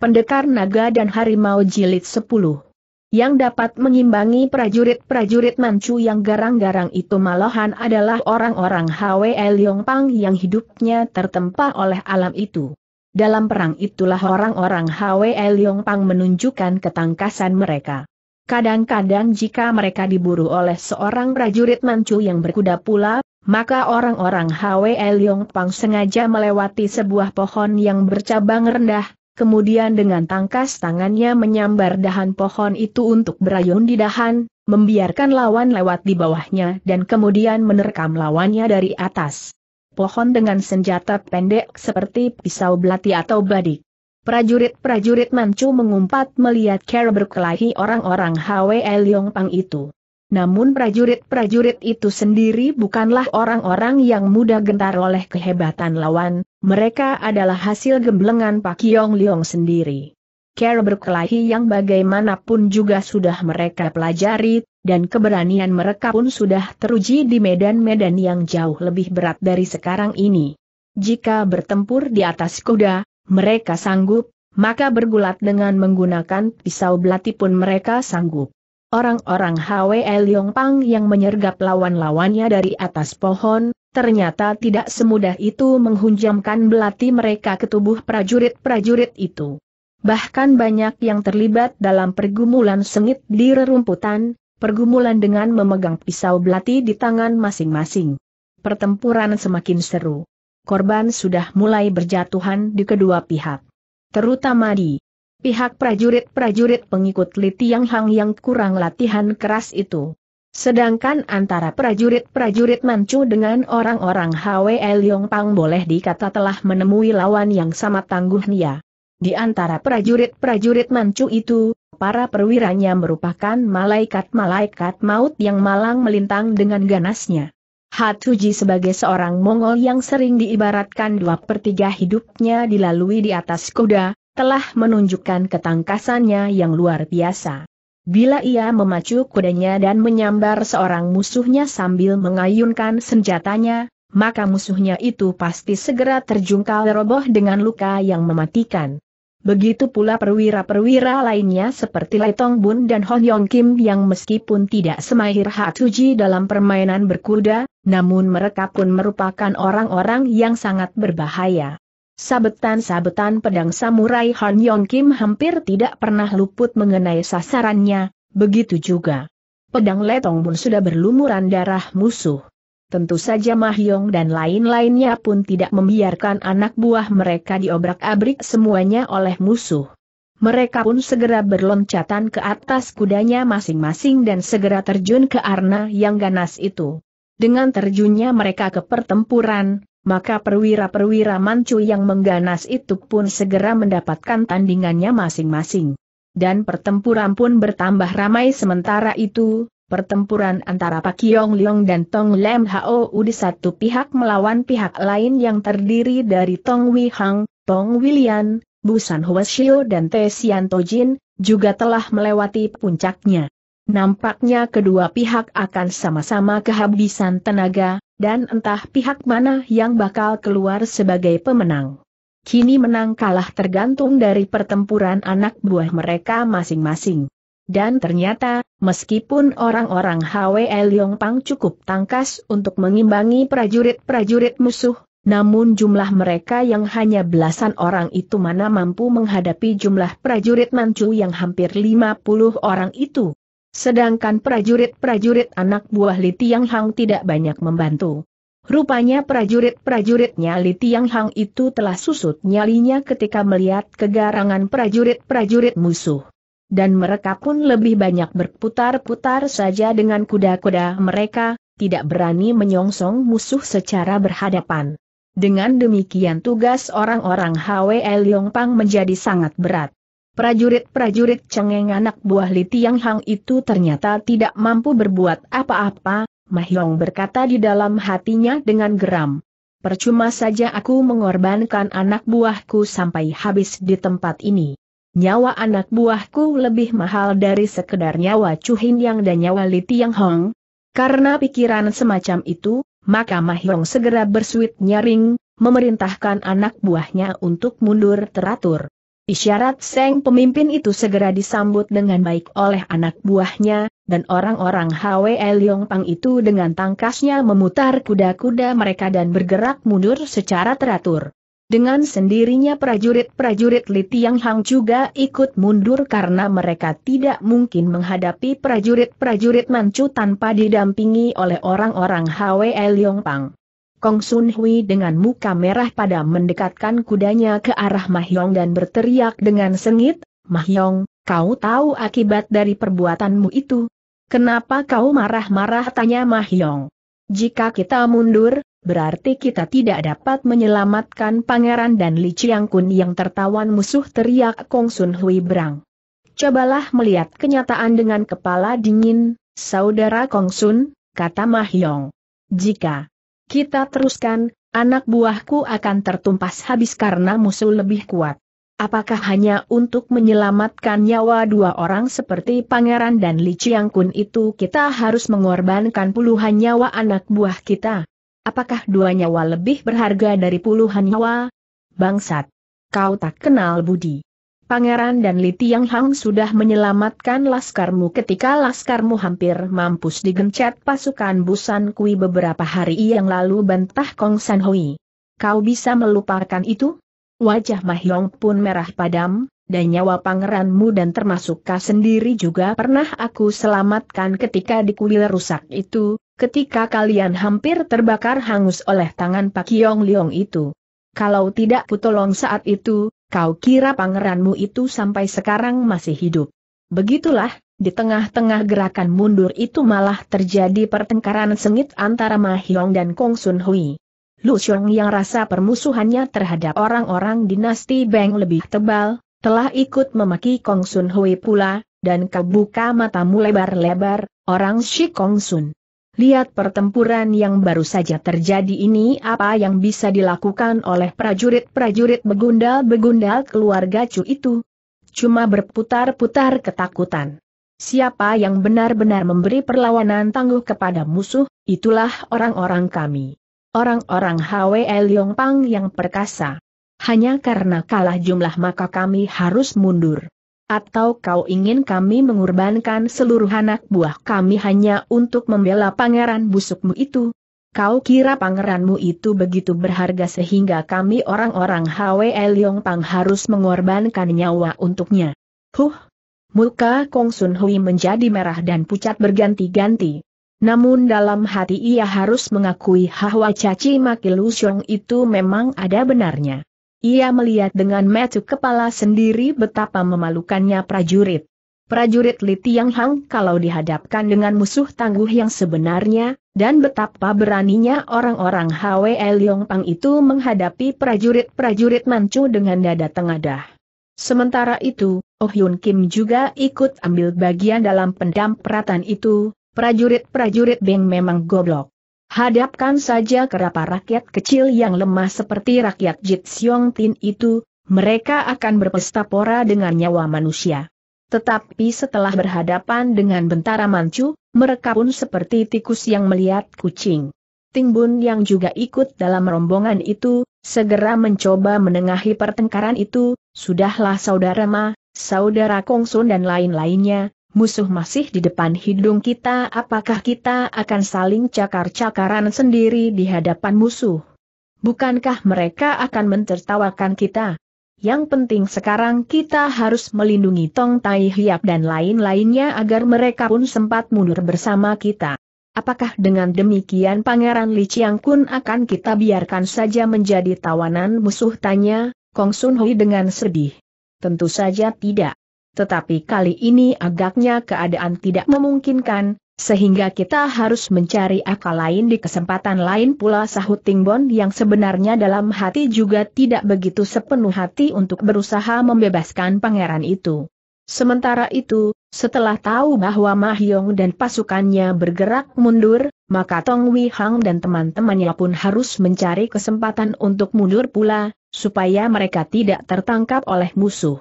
Pendekar Naga dan Harimau Jilid 10. Yang dapat mengimbangi prajurit-prajurit Manchu yang garang-garang itu malahan adalah orang-orang Hwe Pang yang hidupnya tertempa oleh alam itu. Dalam perang itulah orang-orang Hwe Pang menunjukkan ketangkasan mereka. Kadang-kadang jika mereka diburu oleh seorang prajurit Manchu yang berkuda pula, maka orang-orang Hwe Pang sengaja melewati sebuah pohon yang bercabang rendah, kemudian dengan tangkas tangannya menyambar dahan pohon itu untuk berayun di dahan, membiarkan lawan lewat di bawahnya dan kemudian menerkam lawannya dari atas. Pohon dengan senjata pendek seperti pisau belati atau badik. Prajurit-prajurit Manchu mengumpat melihat cara berkelahi orang-orang Hwe Leong Pang itu. Namun prajurit-prajurit itu sendiri bukanlah orang-orang yang mudah gentar oleh kehebatan lawan, mereka adalah hasil gemblengan Pak Yong Leong sendiri. Cara berkelahi yang bagaimanapun juga sudah mereka pelajari, dan keberanian mereka pun sudah teruji di medan-medan yang jauh lebih berat dari sekarang ini. Jika bertempur di atas kuda, mereka sanggup, maka bergulat dengan menggunakan pisau belati pun mereka sanggup. Orang-orang Hwe Pang yang menyergap lawan-lawannya dari atas pohon, ternyata tidak semudah itu menghunjamkan belati mereka ke tubuh prajurit-prajurit itu. Bahkan banyak yang terlibat dalam pergumulan sengit di rerumputan, pergumulan dengan memegang pisau belati di tangan masing-masing. Pertempuran semakin seru. Korban sudah mulai berjatuhan di kedua pihak. Terutama di pihak prajurit-prajurit pengikut Li Tiang Hang yang kurang latihan keras itu. Sedangkan antara prajurit-prajurit Manchu dengan orang-orang Hwe Yong Pang boleh dikata telah menemui lawan yang sama tangguhnya. Di antara prajurit-prajurit Manchu itu, para perwiranya merupakan malaikat-malaikat maut yang malang melintang dengan ganasnya. Hatuji sebagai seorang Mongol yang sering diibaratkan dua pertiga hidupnya dilalui di atas kuda, telah menunjukkan ketangkasannya yang luar biasa. Bila ia memacu kudanya dan menyambar seorang musuhnya sambil mengayunkan senjatanya, maka musuhnya itu pasti segera terjungkal roboh dengan luka yang mematikan. Begitu pula perwira-perwira lainnya seperti Lai Tong Bun dan Hon Yong Kim yang meskipun tidak semahir Hatuji dalam permainan berkuda, namun mereka pun merupakan orang-orang yang sangat berbahaya. Sabetan-sabetan pedang samurai Han Yong Kim hampir tidak pernah luput mengenai sasarannya, begitu juga. Pedang Letong pun sudah berlumuran darah musuh. Tentu saja Mahyong dan lain-lainnya pun tidak membiarkan anak buah mereka diobrak-abrik semuanya oleh musuh. Mereka pun segera berloncatan ke atas kudanya masing-masing dan segera terjun ke arna yang ganas itu. Dengan terjunnya mereka ke pertempuran, maka perwira-perwira mancu yang mengganas itu pun segera mendapatkan tandingannya masing-masing. Dan pertempuran pun bertambah ramai sementara itu, pertempuran antara Pak Yong Leong dan Tong Lem Hao di satu pihak melawan pihak lain yang terdiri dari Tong Wei Hang, Tong William, Busan Huashio dan Te Sian Tojin, juga telah melewati puncaknya. Nampaknya kedua pihak akan sama-sama kehabisan tenaga, dan entah pihak mana yang bakal keluar sebagai pemenang. Kini menang kalah tergantung dari pertempuran anak buah mereka masing-masing. Dan ternyata, meskipun orang-orang HWE Liongpang cukup tangkas untuk mengimbangi prajurit-prajurit musuh, namun jumlah mereka yang hanya belasan orang itu mana mampu menghadapi jumlah prajurit Manchu yang hampir 50 orang itu. Sedangkan prajurit-prajurit anak buah Li Tiang Hang tidak banyak membantu. Rupanya prajurit-prajuritnya Li Tiang Hang itu telah susut nyalinya ketika melihat kegarangan prajurit-prajurit musuh. Dan mereka pun lebih banyak berputar-putar saja dengan kuda-kuda mereka, tidak berani menyongsong musuh secara berhadapan. Dengan demikian tugas orang-orang Hwe Liong Pang menjadi sangat berat. Prajurit-prajurit cengeng anak buah Li Tiang Hang itu ternyata tidak mampu berbuat apa-apa, Mahyong berkata di dalam hatinya dengan geram. Percuma saja aku mengorbankan anak buahku sampai habis di tempat ini. Nyawa anak buahku lebih mahal dari sekedar nyawa Chu Yang dan nyawa Li Tiang Hong. Karena pikiran semacam itu, maka Mahyong segera bersuit nyaring, memerintahkan anak buahnya untuk mundur teratur. Isyarat Seng pemimpin itu segera disambut dengan baik oleh anak buahnya, dan orang-orang Hwe Leong Pang itu dengan tangkasnya memutar kuda-kuda mereka dan bergerak mundur secara teratur. Dengan sendirinya prajurit-prajurit Li Tiang Hang juga ikut mundur karena mereka tidak mungkin menghadapi prajurit-prajurit Manchu tanpa didampingi oleh orang-orang Hwe Leong Pang. Kong Sun Hui dengan muka merah pada mendekatkan kudanya ke arah Mahyong dan berteriak dengan sengit, Mahyong, kau tahu akibat dari perbuatanmu itu? Kenapa kau marah-marah tanya Mahyong? Jika kita mundur, berarti kita tidak dapat menyelamatkan pangeran dan Li Chiang Kun yang tertawan musuh teriak Kong Sun Hui berang. Cobalah melihat kenyataan dengan kepala dingin, saudara Kong Sun, kata Mahyong. Jika kita teruskan, anak buahku akan tertumpas habis karena musuh lebih kuat. Apakah hanya untuk menyelamatkan nyawa dua orang seperti Pangeran dan Li Chiang Kun itu kita harus mengorbankan puluhan nyawa anak buah kita? Apakah dua nyawa lebih berharga dari puluhan nyawa? Bangsat! Kau tak kenal budi. Pangeran dan Li Tiang Hang sudah menyelamatkan laskarmu ketika laskarmu hampir mampus digencet pasukan Busan Kui beberapa hari yang lalu bantah Kong San Hui. Kau bisa melupakan itu? Wajah Mahyong pun merah padam, dan nyawa pangeranmu dan termasuk kau sendiri juga pernah aku selamatkan ketika di kuil rusak itu, ketika kalian hampir terbakar hangus oleh tangan Pak Yong Leong itu. Kalau tidak kutolong saat itu, Kau kira pangeranmu itu sampai sekarang masih hidup. Begitulah, di tengah-tengah gerakan mundur itu malah terjadi pertengkaran sengit antara Mahjong dan Kong Sun Hui. Lu Xiong yang rasa permusuhannya terhadap orang-orang dinasti Beng lebih tebal, telah ikut memaki Kong Sun Hui pula, dan kebuka matamu lebar-lebar, orang Shi Kong Sun lihat pertempuran yang baru saja terjadi ini apa yang bisa dilakukan oleh prajurit-prajurit begundal-begundal keluarga Cu itu. Cuma berputar-putar ketakutan. Siapa yang benar-benar memberi perlawanan tangguh kepada musuh, itulah orang-orang kami. Orang-orang HWL Yongpang yang perkasa. Hanya karena kalah jumlah maka kami harus mundur. Atau kau ingin kami mengorbankan seluruh anak buah kami hanya untuk membela pangeran busukmu itu? Kau kira pangeranmu itu begitu berharga sehingga kami orang-orang Hwe Leong Pang harus mengorbankan nyawa untuknya. Huh! Muka Kong Sun Hui menjadi merah dan pucat berganti-ganti. Namun dalam hati ia harus mengakui bahwa caci maki itu memang ada benarnya. Ia melihat dengan metu kepala sendiri betapa memalukannya prajurit. Prajurit Li Tiang Hang kalau dihadapkan dengan musuh tangguh yang sebenarnya, dan betapa beraninya orang-orang Hwe Liong Pang itu menghadapi prajurit-prajurit mancu dengan dada tengadah. Sementara itu, Oh Yun Kim juga ikut ambil bagian dalam pendam pendampratan itu, prajurit-prajurit Beng memang goblok. Hadapkan saja kerapa rakyat kecil yang lemah seperti rakyat Jit Siong Tin itu, mereka akan berpesta pora dengan nyawa manusia. Tetapi setelah berhadapan dengan bentara mancu, mereka pun seperti tikus yang melihat kucing. Ting Bun yang juga ikut dalam rombongan itu, segera mencoba menengahi pertengkaran itu, sudahlah saudara Ma, saudara Kongsun dan lain-lainnya, musuh masih di depan hidung kita apakah kita akan saling cakar-cakaran sendiri di hadapan musuh? Bukankah mereka akan mentertawakan kita? Yang penting sekarang kita harus melindungi Tong Tai Hiap dan lain-lainnya agar mereka pun sempat mundur bersama kita. Apakah dengan demikian Pangeran Li Chiang Kun akan kita biarkan saja menjadi tawanan musuh tanya, Kong Sun Hui dengan sedih? Tentu saja tidak tetapi kali ini agaknya keadaan tidak memungkinkan, sehingga kita harus mencari akal lain di kesempatan lain pula sahut Tingbon yang sebenarnya dalam hati juga tidak begitu sepenuh hati untuk berusaha membebaskan pangeran itu. Sementara itu, setelah tahu bahwa Mahyong dan pasukannya bergerak mundur, maka Tong Wei Hang dan teman-temannya pun harus mencari kesempatan untuk mundur pula, supaya mereka tidak tertangkap oleh musuh.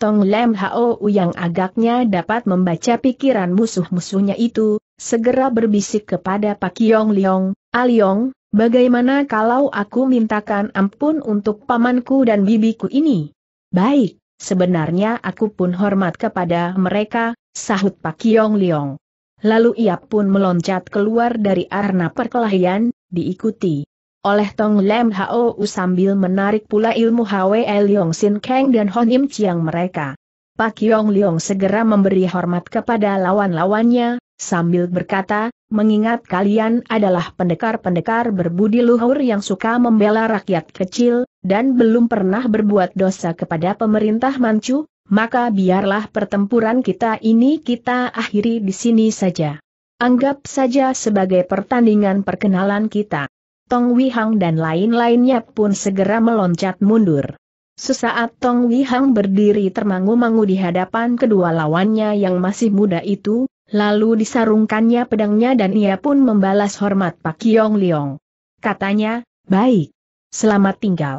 Tong Lem Hao yang agaknya dapat membaca pikiran musuh-musuhnya itu, segera berbisik kepada Pak Yong Liong, Aliong, ah, bagaimana kalau aku mintakan ampun untuk pamanku dan bibiku ini? Baik, sebenarnya aku pun hormat kepada mereka, sahut Pak Yong Liong. Lalu ia pun meloncat keluar dari arena perkelahian, diikuti oleh Tong Lam Hao sambil menarik pula ilmu Hwe Leong Sin Kang dan Hon Im Chiang mereka. Pak Yong Leong segera memberi hormat kepada lawan-lawannya, sambil berkata, mengingat kalian adalah pendekar-pendekar berbudi luhur yang suka membela rakyat kecil, dan belum pernah berbuat dosa kepada pemerintah Manchu, maka biarlah pertempuran kita ini kita akhiri di sini saja. Anggap saja sebagai pertandingan perkenalan kita. Tong Wihang dan lain-lainnya pun segera meloncat mundur. Sesaat Tong Wihang berdiri termangu-mangu di hadapan kedua lawannya yang masih muda itu, lalu disarungkannya pedangnya dan ia pun membalas hormat Pak Kiong Liong. Katanya, baik. Selamat tinggal.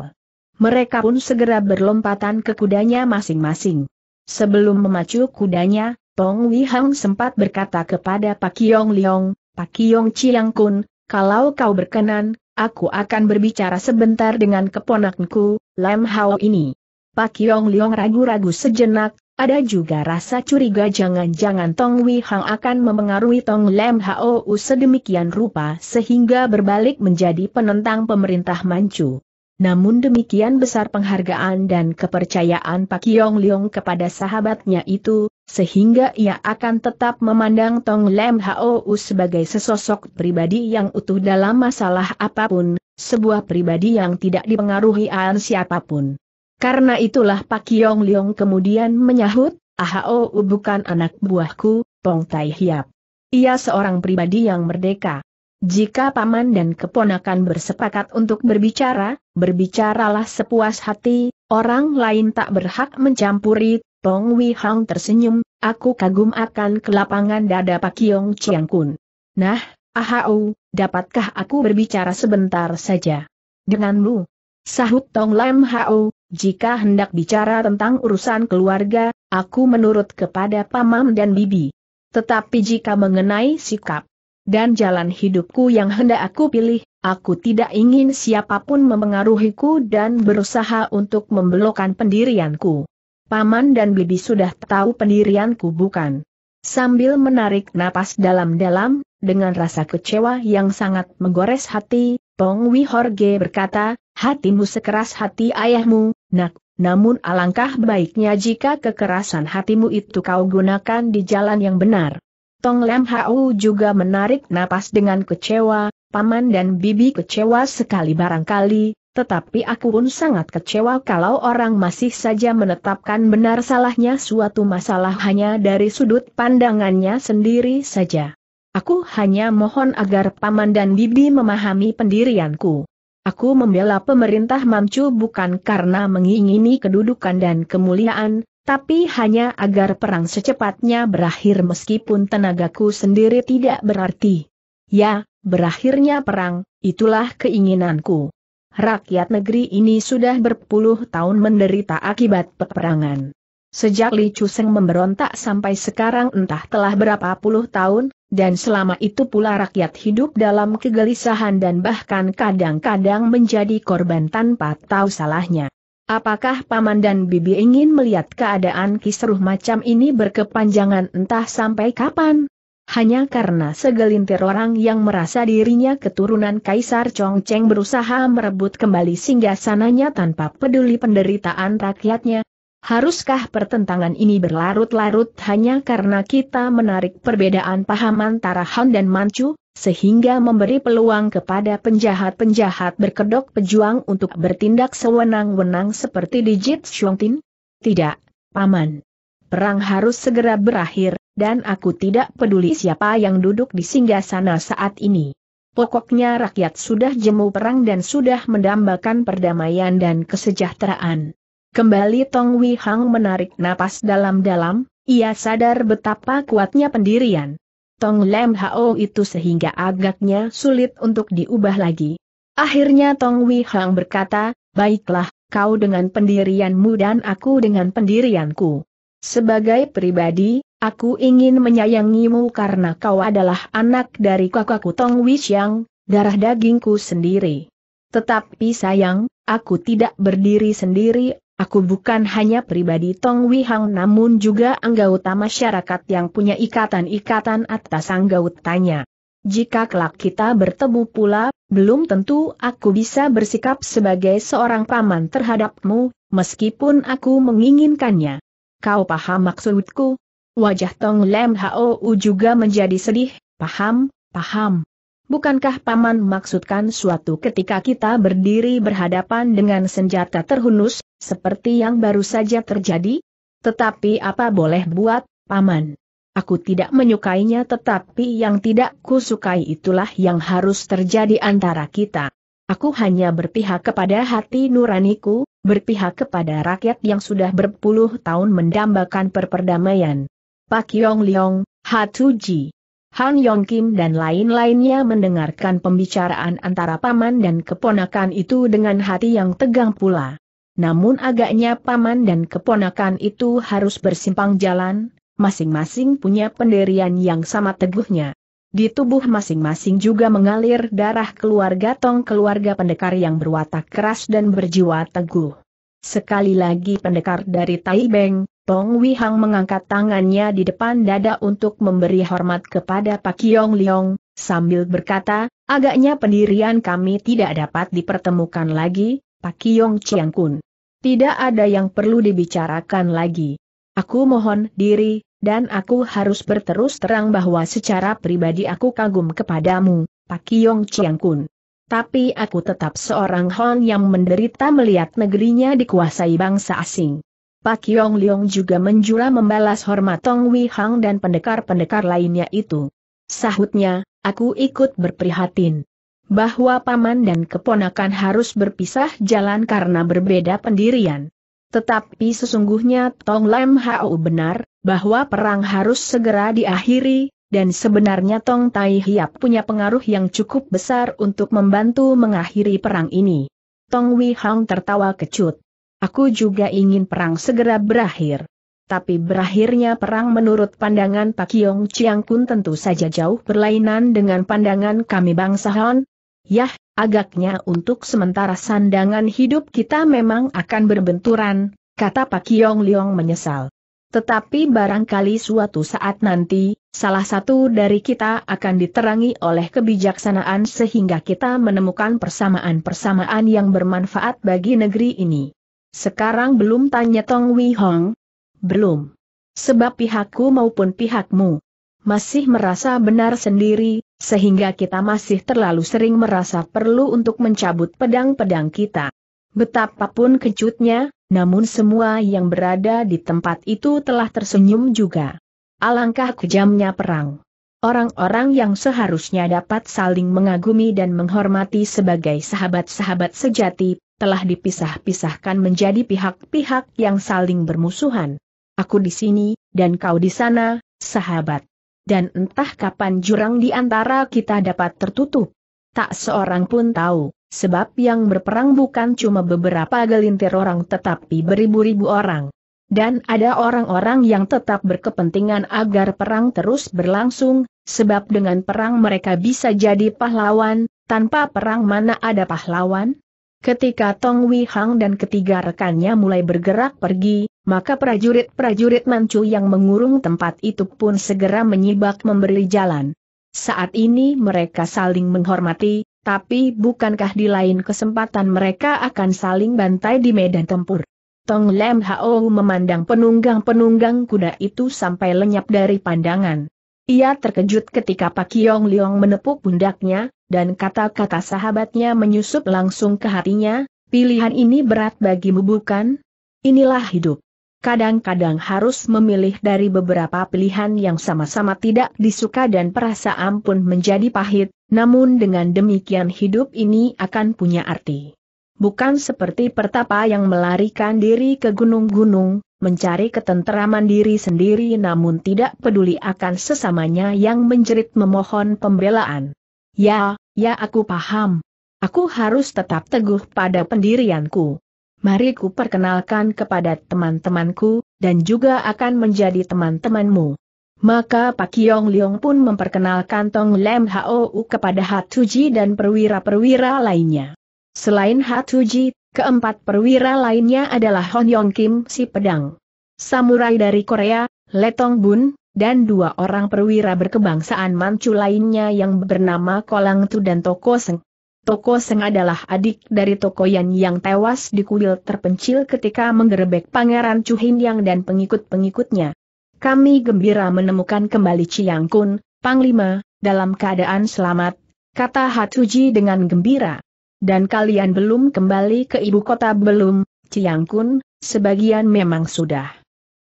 Mereka pun segera berlompatan ke kudanya masing-masing. Sebelum memacu kudanya, Tong Wihang sempat berkata kepada Pak Kiong Liong, Pak Kiong Chiang Kun, kalau kau berkenan, Aku akan berbicara sebentar dengan keponakanku, Lam Hao ini. Pak Yong Liong ragu-ragu sejenak, ada juga rasa curiga jangan-jangan Tong Wei Hang akan memengaruhi Tong Lam Hao sedemikian rupa sehingga berbalik menjadi penentang pemerintah Manchu. Namun demikian besar penghargaan dan kepercayaan Pak Yong Leong kepada sahabatnya itu, sehingga ia akan tetap memandang Tong Lem Hou sebagai sesosok pribadi yang utuh dalam masalah apapun, sebuah pribadi yang tidak dipengaruhi an siapapun. Karena itulah Pak Yong Leong kemudian menyahut, Hou bukan anak buahku, Pong Tai Hiap. Ia seorang pribadi yang merdeka. Jika paman dan keponakan bersepakat untuk berbicara, berbicaralah sepuas hati, orang lain tak berhak mencampuri, Tong Wei Hang tersenyum, aku kagum akan kelapangan dada Pak Yong Chiang Kun. Nah, ahau, dapatkah aku berbicara sebentar saja? Denganmu, sahut Tong Lam Hao, jika hendak bicara tentang urusan keluarga, aku menurut kepada Pamam dan Bibi. Tetapi jika mengenai sikap dan jalan hidupku yang hendak aku pilih, aku tidak ingin siapapun memengaruhiku dan berusaha untuk membelokkan pendirianku. Paman dan Bibi sudah tahu pendirianku bukan? Sambil menarik napas dalam-dalam, dengan rasa kecewa yang sangat menggores hati, Pong Wihorge berkata, hatimu sekeras hati ayahmu, nak, namun alangkah baiknya jika kekerasan hatimu itu kau gunakan di jalan yang benar. Tong Lam Hau juga menarik napas dengan kecewa, paman dan bibi kecewa sekali barangkali, tetapi aku pun sangat kecewa kalau orang masih saja menetapkan benar salahnya suatu masalah hanya dari sudut pandangannya sendiri saja. Aku hanya mohon agar Paman dan Bibi memahami pendirianku. Aku membela pemerintah Mamcu bukan karena mengingini kedudukan dan kemuliaan, tapi hanya agar perang secepatnya berakhir meskipun tenagaku sendiri tidak berarti. Ya, berakhirnya perang, itulah keinginanku rakyat negeri ini sudah berpuluh tahun menderita akibat peperangan. Sejak Li Chuseng memberontak sampai sekarang entah telah berapa puluh tahun, dan selama itu pula rakyat hidup dalam kegelisahan dan bahkan kadang-kadang menjadi korban tanpa tahu salahnya. Apakah Paman dan Bibi ingin melihat keadaan kisruh macam ini berkepanjangan entah sampai kapan? hanya karena segelintir orang yang merasa dirinya keturunan Kaisar Chongcheng berusaha merebut kembali singgasananya tanpa peduli penderitaan rakyatnya. Haruskah pertentangan ini berlarut-larut hanya karena kita menarik perbedaan paham antara Han dan Manchu, sehingga memberi peluang kepada penjahat-penjahat berkedok pejuang untuk bertindak sewenang-wenang seperti di Jit Tidak, Paman. Perang harus segera berakhir, dan aku tidak peduli siapa yang duduk di singgah sana saat ini. Pokoknya rakyat sudah jemu perang dan sudah mendambakan perdamaian dan kesejahteraan. Kembali Tong Wei Hang menarik napas dalam-dalam, ia sadar betapa kuatnya pendirian. Tong Lem Hao itu sehingga agaknya sulit untuk diubah lagi. Akhirnya Tong Wei Hang berkata, baiklah, kau dengan pendirianmu dan aku dengan pendirianku. Sebagai pribadi, aku ingin menyayangimu karena kau adalah anak dari kakakku Tong Wishang, darah dagingku sendiri. Tetapi sayang, aku tidak berdiri sendiri, aku bukan hanya pribadi Tong Wihang namun juga anggota masyarakat yang punya ikatan-ikatan atas anggotanya. Jika kelak kita bertemu pula, belum tentu aku bisa bersikap sebagai seorang paman terhadapmu, meskipun aku menginginkannya. Kau paham maksudku? Wajah Tong Lem Hou juga menjadi sedih, paham, paham. Bukankah Paman maksudkan suatu ketika kita berdiri berhadapan dengan senjata terhunus, seperti yang baru saja terjadi? Tetapi apa boleh buat, Paman? Aku tidak menyukainya tetapi yang tidak kusukai itulah yang harus terjadi antara kita. Aku hanya berpihak kepada hati nuraniku, berpihak kepada rakyat yang sudah berpuluh tahun mendambakan perperdamaian. Pak Yong Leong, Hatuji, Han Yong Kim dan lain-lainnya mendengarkan pembicaraan antara paman dan keponakan itu dengan hati yang tegang pula. Namun agaknya paman dan keponakan itu harus bersimpang jalan, masing-masing punya pendirian yang sama teguhnya. Di tubuh masing-masing juga mengalir darah keluarga tong keluarga pendekar yang berwatak keras dan berjiwa teguh. Sekali lagi pendekar dari Taibeng, Tong Wihang mengangkat tangannya di depan dada untuk memberi hormat kepada Pak Yong Leong, sambil berkata, agaknya pendirian kami tidak dapat dipertemukan lagi, Pak Yong Chiang Kun. Tidak ada yang perlu dibicarakan lagi. Aku mohon diri, dan aku harus berterus terang bahwa secara pribadi aku kagum kepadamu, Pak Yong Chiang Kun. Tapi aku tetap seorang Hon yang menderita melihat negerinya dikuasai bangsa asing. Pak Yong Leong juga menjura membalas hormat Tong Wei Hang dan pendekar-pendekar lainnya itu. Sahutnya, aku ikut berprihatin. Bahwa paman dan keponakan harus berpisah jalan karena berbeda pendirian. Tetapi sesungguhnya Tong Lam hau benar, bahwa perang harus segera diakhiri, dan sebenarnya Tong Tai Hiap punya pengaruh yang cukup besar untuk membantu mengakhiri perang ini. Tong Wei Hang tertawa kecut. Aku juga ingin perang segera berakhir. Tapi berakhirnya perang menurut pandangan Pak Yong Chiang Kun tentu saja jauh berlainan dengan pandangan kami bangsa Han. Yah, agaknya untuk sementara sandangan hidup kita memang akan berbenturan, kata Pak Kiong Liong menyesal. Tetapi barangkali suatu saat nanti, salah satu dari kita akan diterangi oleh kebijaksanaan sehingga kita menemukan persamaan-persamaan yang bermanfaat bagi negeri ini. Sekarang belum tanya Tong Wei Hong? Belum. Sebab pihakku maupun pihakmu masih merasa benar sendiri, sehingga kita masih terlalu sering merasa perlu untuk mencabut pedang-pedang kita. Betapapun kejutnya, namun semua yang berada di tempat itu telah tersenyum juga. Alangkah kejamnya perang. Orang-orang yang seharusnya dapat saling mengagumi dan menghormati sebagai sahabat-sahabat sejati, telah dipisah-pisahkan menjadi pihak-pihak yang saling bermusuhan. Aku di sini, dan kau di sana, sahabat dan entah kapan jurang di antara kita dapat tertutup. Tak seorang pun tahu, sebab yang berperang bukan cuma beberapa gelintir orang tetapi beribu-ribu orang. Dan ada orang-orang yang tetap berkepentingan agar perang terus berlangsung, sebab dengan perang mereka bisa jadi pahlawan, tanpa perang mana ada pahlawan? Ketika Tong Wei dan ketiga rekannya mulai bergerak pergi, maka prajurit-prajurit Manchu yang mengurung tempat itu pun segera menyibak memberi jalan. Saat ini mereka saling menghormati, tapi bukankah di lain kesempatan mereka akan saling bantai di medan tempur? Tong Lem Hao memandang penunggang-penunggang kuda itu sampai lenyap dari pandangan. Ia terkejut ketika Pak Yong Leong menepuk pundaknya, dan kata-kata sahabatnya menyusup langsung ke hatinya, pilihan ini berat bagimu bukan? Inilah hidup kadang-kadang harus memilih dari beberapa pilihan yang sama-sama tidak disuka dan perasaan pun menjadi pahit, namun dengan demikian hidup ini akan punya arti. Bukan seperti pertapa yang melarikan diri ke gunung-gunung, mencari ketenteraman diri sendiri namun tidak peduli akan sesamanya yang menjerit memohon pembelaan. Ya, ya aku paham. Aku harus tetap teguh pada pendirianku mari ku perkenalkan kepada teman-temanku, dan juga akan menjadi teman-temanmu. Maka Pak Yong Leong pun memperkenalkan Tong Lem Hou kepada Hatuji dan perwira-perwira lainnya. Selain Hatuji, keempat perwira lainnya adalah Hon Yong Kim si pedang, samurai dari Korea, Letong Bun, dan dua orang perwira berkebangsaan Manchu lainnya yang bernama Kolang Tu dan Toko Seng. Toko Seng adalah adik dari Toko Yan yang tewas di kuil terpencil ketika menggerebek Pangeran Chu Yang dan pengikut-pengikutnya. Kami gembira menemukan kembali Chiang Kun, Panglima, dalam keadaan selamat, kata Hatuji dengan gembira. Dan kalian belum kembali ke ibu kota belum, Chiang Kun, sebagian memang sudah.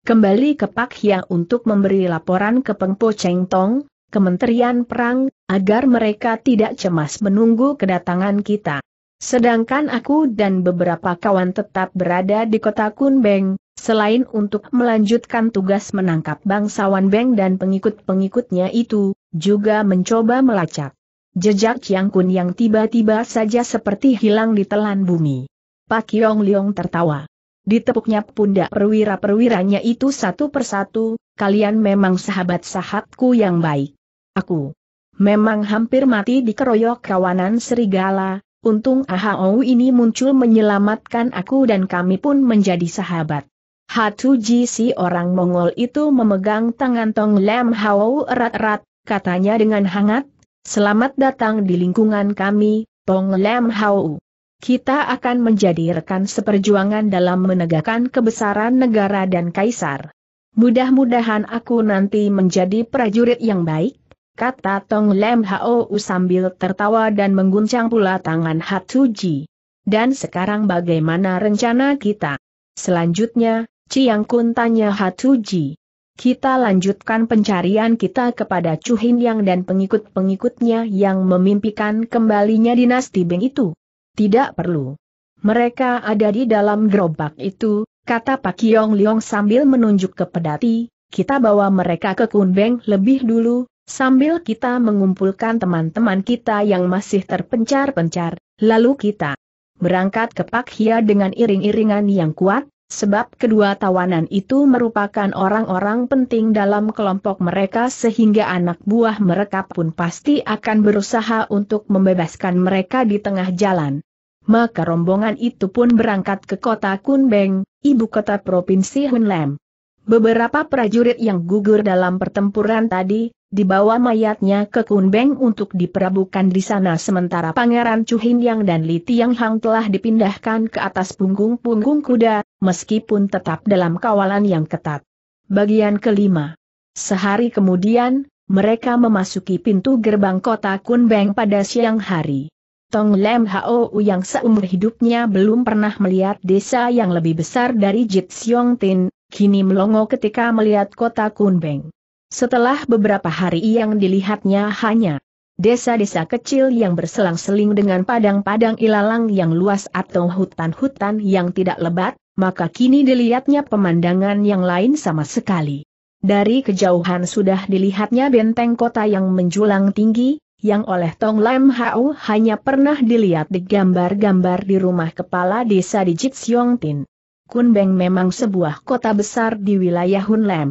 Kembali ke Pak Hia untuk memberi laporan ke Pengpo Cheng Tong, Kementerian Perang, agar mereka tidak cemas menunggu kedatangan kita. Sedangkan aku dan beberapa kawan tetap berada di kota Kun Beng, selain untuk melanjutkan tugas menangkap bangsawan Beng dan pengikut-pengikutnya itu, juga mencoba melacak jejak Chiang Kun yang tiba-tiba saja seperti hilang di telan bumi. Pak Yong Leong tertawa. Ditepuknya pundak perwira-perwiranya itu satu persatu, kalian memang sahabat-sahabatku yang baik. Aku memang hampir mati di keroyok kawanan serigala, untung Ahau ini muncul menyelamatkan aku dan kami pun menjadi sahabat. Hatuji si orang Mongol itu memegang tangan Tong Lam Hao erat-erat, katanya dengan hangat, selamat datang di lingkungan kami, Tong Lam Hao. Kita akan menjadi rekan seperjuangan dalam menegakkan kebesaran negara dan kaisar. Mudah-mudahan aku nanti menjadi prajurit yang baik, kata Tong Lem Ho sambil tertawa dan mengguncang pula tangan Hatuji. Dan sekarang bagaimana rencana kita? Selanjutnya, Chiang Kun tanya Hatuji. Kita lanjutkan pencarian kita kepada Chu Hin Yang dan pengikut-pengikutnya yang memimpikan kembalinya dinasti Beng itu. Tidak perlu. Mereka ada di dalam gerobak itu, kata Pak Yong Liong sambil menunjuk ke pedati, kita bawa mereka ke Kun Beng lebih dulu, sambil kita mengumpulkan teman-teman kita yang masih terpencar-pencar, lalu kita berangkat ke Pak Hia dengan iring-iringan yang kuat, sebab kedua tawanan itu merupakan orang-orang penting dalam kelompok mereka sehingga anak buah mereka pun pasti akan berusaha untuk membebaskan mereka di tengah jalan. Maka rombongan itu pun berangkat ke kota Kunbeng, ibu kota provinsi Hunlem. Beberapa prajurit yang gugur dalam pertempuran tadi, dibawa mayatnya ke Kunbeng untuk diperabukan di sana sementara Pangeran Chu Yang dan Li Tiang Hang telah dipindahkan ke atas punggung-punggung kuda, meskipun tetap dalam kawalan yang ketat. Bagian kelima. Sehari kemudian, mereka memasuki pintu gerbang kota Kunbeng pada siang hari. Tong Lem Hao yang seumur hidupnya belum pernah melihat desa yang lebih besar dari Jit Tin, kini melongo ketika melihat kota Kunbeng. Setelah beberapa hari yang dilihatnya hanya desa-desa kecil yang berselang-seling dengan padang-padang ilalang yang luas atau hutan-hutan yang tidak lebat, maka kini dilihatnya pemandangan yang lain sama sekali. Dari kejauhan sudah dilihatnya benteng kota yang menjulang tinggi, yang oleh Tong Lam Hau hanya pernah dilihat di gambar-gambar di rumah kepala desa di Jitsiong Tin. Kun Beng memang sebuah kota besar di wilayah Hun Lam.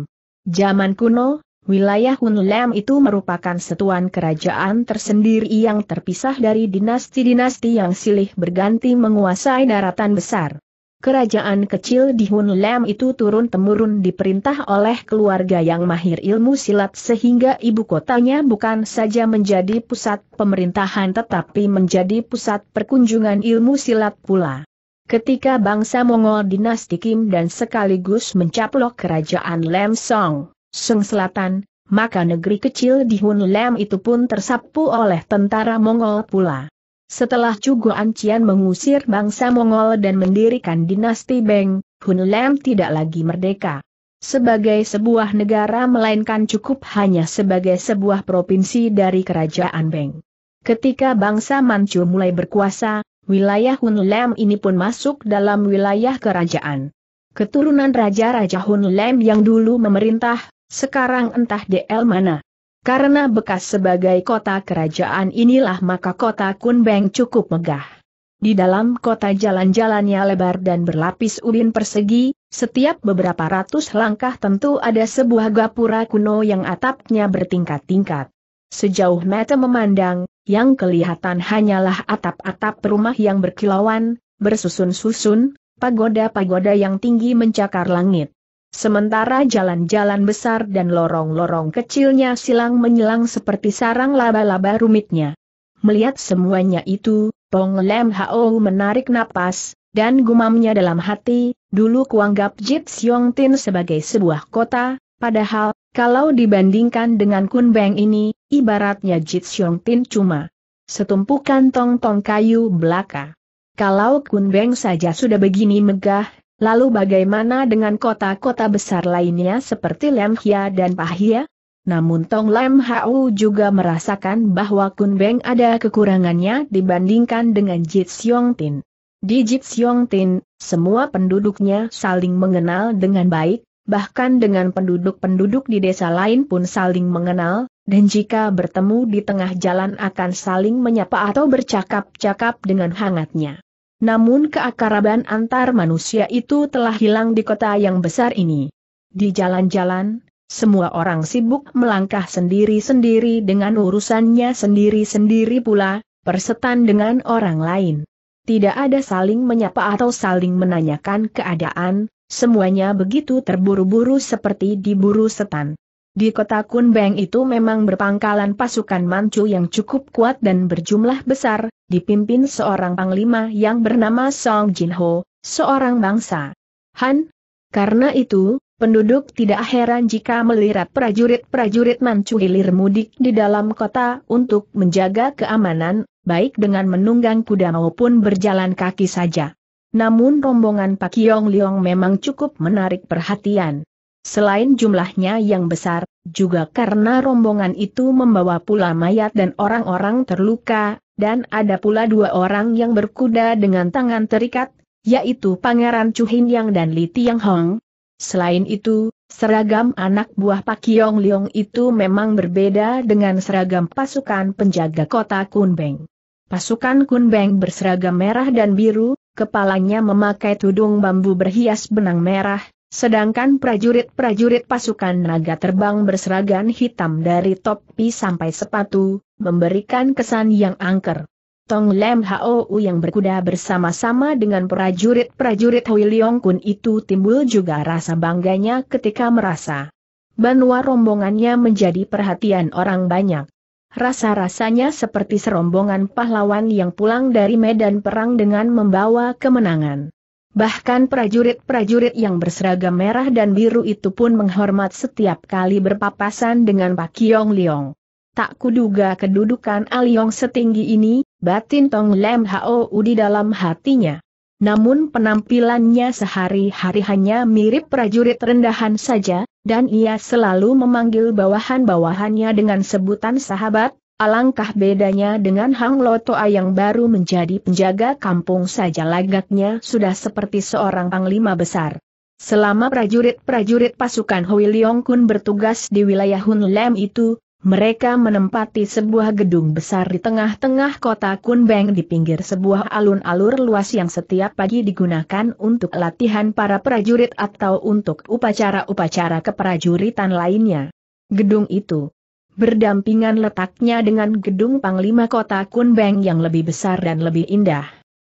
Zaman kuno, Wilayah Hunlam itu merupakan setuan kerajaan tersendiri yang terpisah dari dinasti-dinasti yang silih berganti menguasai daratan besar. Kerajaan kecil di Hunlam itu turun-temurun diperintah oleh keluarga yang mahir ilmu silat sehingga ibu kotanya bukan saja menjadi pusat pemerintahan tetapi menjadi pusat perkunjungan ilmu silat pula. Ketika bangsa Mongol dinasti Kim dan sekaligus mencaplok kerajaan Lam Song, Seng Selatan, maka negeri kecil di Hun Lem itu pun tersapu oleh tentara Mongol pula. Setelah Cugo Ancian mengusir bangsa Mongol dan mendirikan dinasti Beng, Hun Lem tidak lagi merdeka. Sebagai sebuah negara melainkan cukup hanya sebagai sebuah provinsi dari kerajaan Beng. Ketika bangsa Manchu mulai berkuasa, wilayah Hun Lem ini pun masuk dalam wilayah kerajaan. Keturunan raja-raja Hun Lem yang dulu memerintah sekarang entah DL mana. Karena bekas sebagai kota kerajaan inilah maka kota Kunbeng cukup megah. Di dalam kota jalan-jalannya lebar dan berlapis ubin persegi, setiap beberapa ratus langkah tentu ada sebuah gapura kuno yang atapnya bertingkat-tingkat. Sejauh mata memandang, yang kelihatan hanyalah atap-atap rumah yang berkilauan, bersusun-susun, pagoda-pagoda yang tinggi mencakar langit. Sementara jalan-jalan besar dan lorong-lorong kecilnya silang menyilang seperti sarang laba-laba rumitnya. Melihat semuanya itu, Pong Lem Hao menarik napas, dan gumamnya dalam hati, dulu kuanggap Jit Siong Tin sebagai sebuah kota, padahal, kalau dibandingkan dengan Kun Beng ini, ibaratnya Jit Siong Tin cuma setumpukan tong-tong kayu belaka. Kalau Kun Beng saja sudah begini megah, Lalu bagaimana dengan kota-kota besar lainnya seperti Lemhia dan Pahia? Namun Tong Lam Hau juga merasakan bahwa Kun Beng ada kekurangannya dibandingkan dengan Jit Siong Tin. Di Jit Siong Tin, semua penduduknya saling mengenal dengan baik, bahkan dengan penduduk-penduduk di desa lain pun saling mengenal, dan jika bertemu di tengah jalan akan saling menyapa atau bercakap-cakap dengan hangatnya. Namun keakaraban antar manusia itu telah hilang di kota yang besar ini. Di jalan-jalan, semua orang sibuk melangkah sendiri-sendiri dengan urusannya sendiri-sendiri pula, persetan dengan orang lain. Tidak ada saling menyapa atau saling menanyakan keadaan, semuanya begitu terburu-buru seperti diburu setan. Di kota Kunbeng itu memang berpangkalan pasukan Manchu yang cukup kuat dan berjumlah besar, dipimpin seorang panglima yang bernama Song Jinho, seorang bangsa Han. Karena itu, penduduk tidak heran jika melirat prajurit-prajurit Manchu hilir mudik di dalam kota untuk menjaga keamanan, baik dengan menunggang kuda maupun berjalan kaki saja. Namun rombongan Pak Yong Leong memang cukup menarik perhatian. Selain jumlahnya yang besar, juga karena rombongan itu membawa pula mayat dan orang-orang terluka, dan ada pula dua orang yang berkuda dengan tangan terikat, yaitu Pangeran Chu Hin Yang dan Li Tiang Hong. Selain itu, seragam anak buah Pak Yong Leong itu memang berbeda dengan seragam pasukan penjaga kota Kun Beng. Pasukan Kun Beng berseragam merah dan biru, kepalanya memakai tudung bambu berhias benang merah, Sedangkan prajurit-prajurit pasukan naga terbang berseragam hitam dari topi sampai sepatu, memberikan kesan yang angker. Tong Lem Hou yang berkuda bersama-sama dengan prajurit-prajurit Hui Leong Kun itu timbul juga rasa bangganya ketika merasa bahwa rombongannya menjadi perhatian orang banyak. Rasa-rasanya seperti serombongan pahlawan yang pulang dari medan perang dengan membawa kemenangan. Bahkan prajurit-prajurit yang berseragam merah dan biru itu pun menghormat setiap kali berpapasan dengan Pak Yong Liong. Tak kuduga kedudukan Aliong setinggi ini, batin Tong Lem Hao di dalam hatinya. Namun penampilannya sehari-hari hanya mirip prajurit rendahan saja, dan ia selalu memanggil bawahan-bawahannya dengan sebutan sahabat, Alangkah bedanya dengan Hang Lotoa yang baru menjadi penjaga kampung saja lagaknya sudah seperti seorang panglima besar. Selama prajurit-prajurit pasukan Hui Leong Kun bertugas di wilayah Hun Lem itu, mereka menempati sebuah gedung besar di tengah-tengah kota Kun Beng di pinggir sebuah alun-alur luas yang setiap pagi digunakan untuk latihan para prajurit atau untuk upacara-upacara keprajuritan lainnya. Gedung itu Berdampingan letaknya dengan gedung Panglima Kota Kunbeng yang lebih besar dan lebih indah.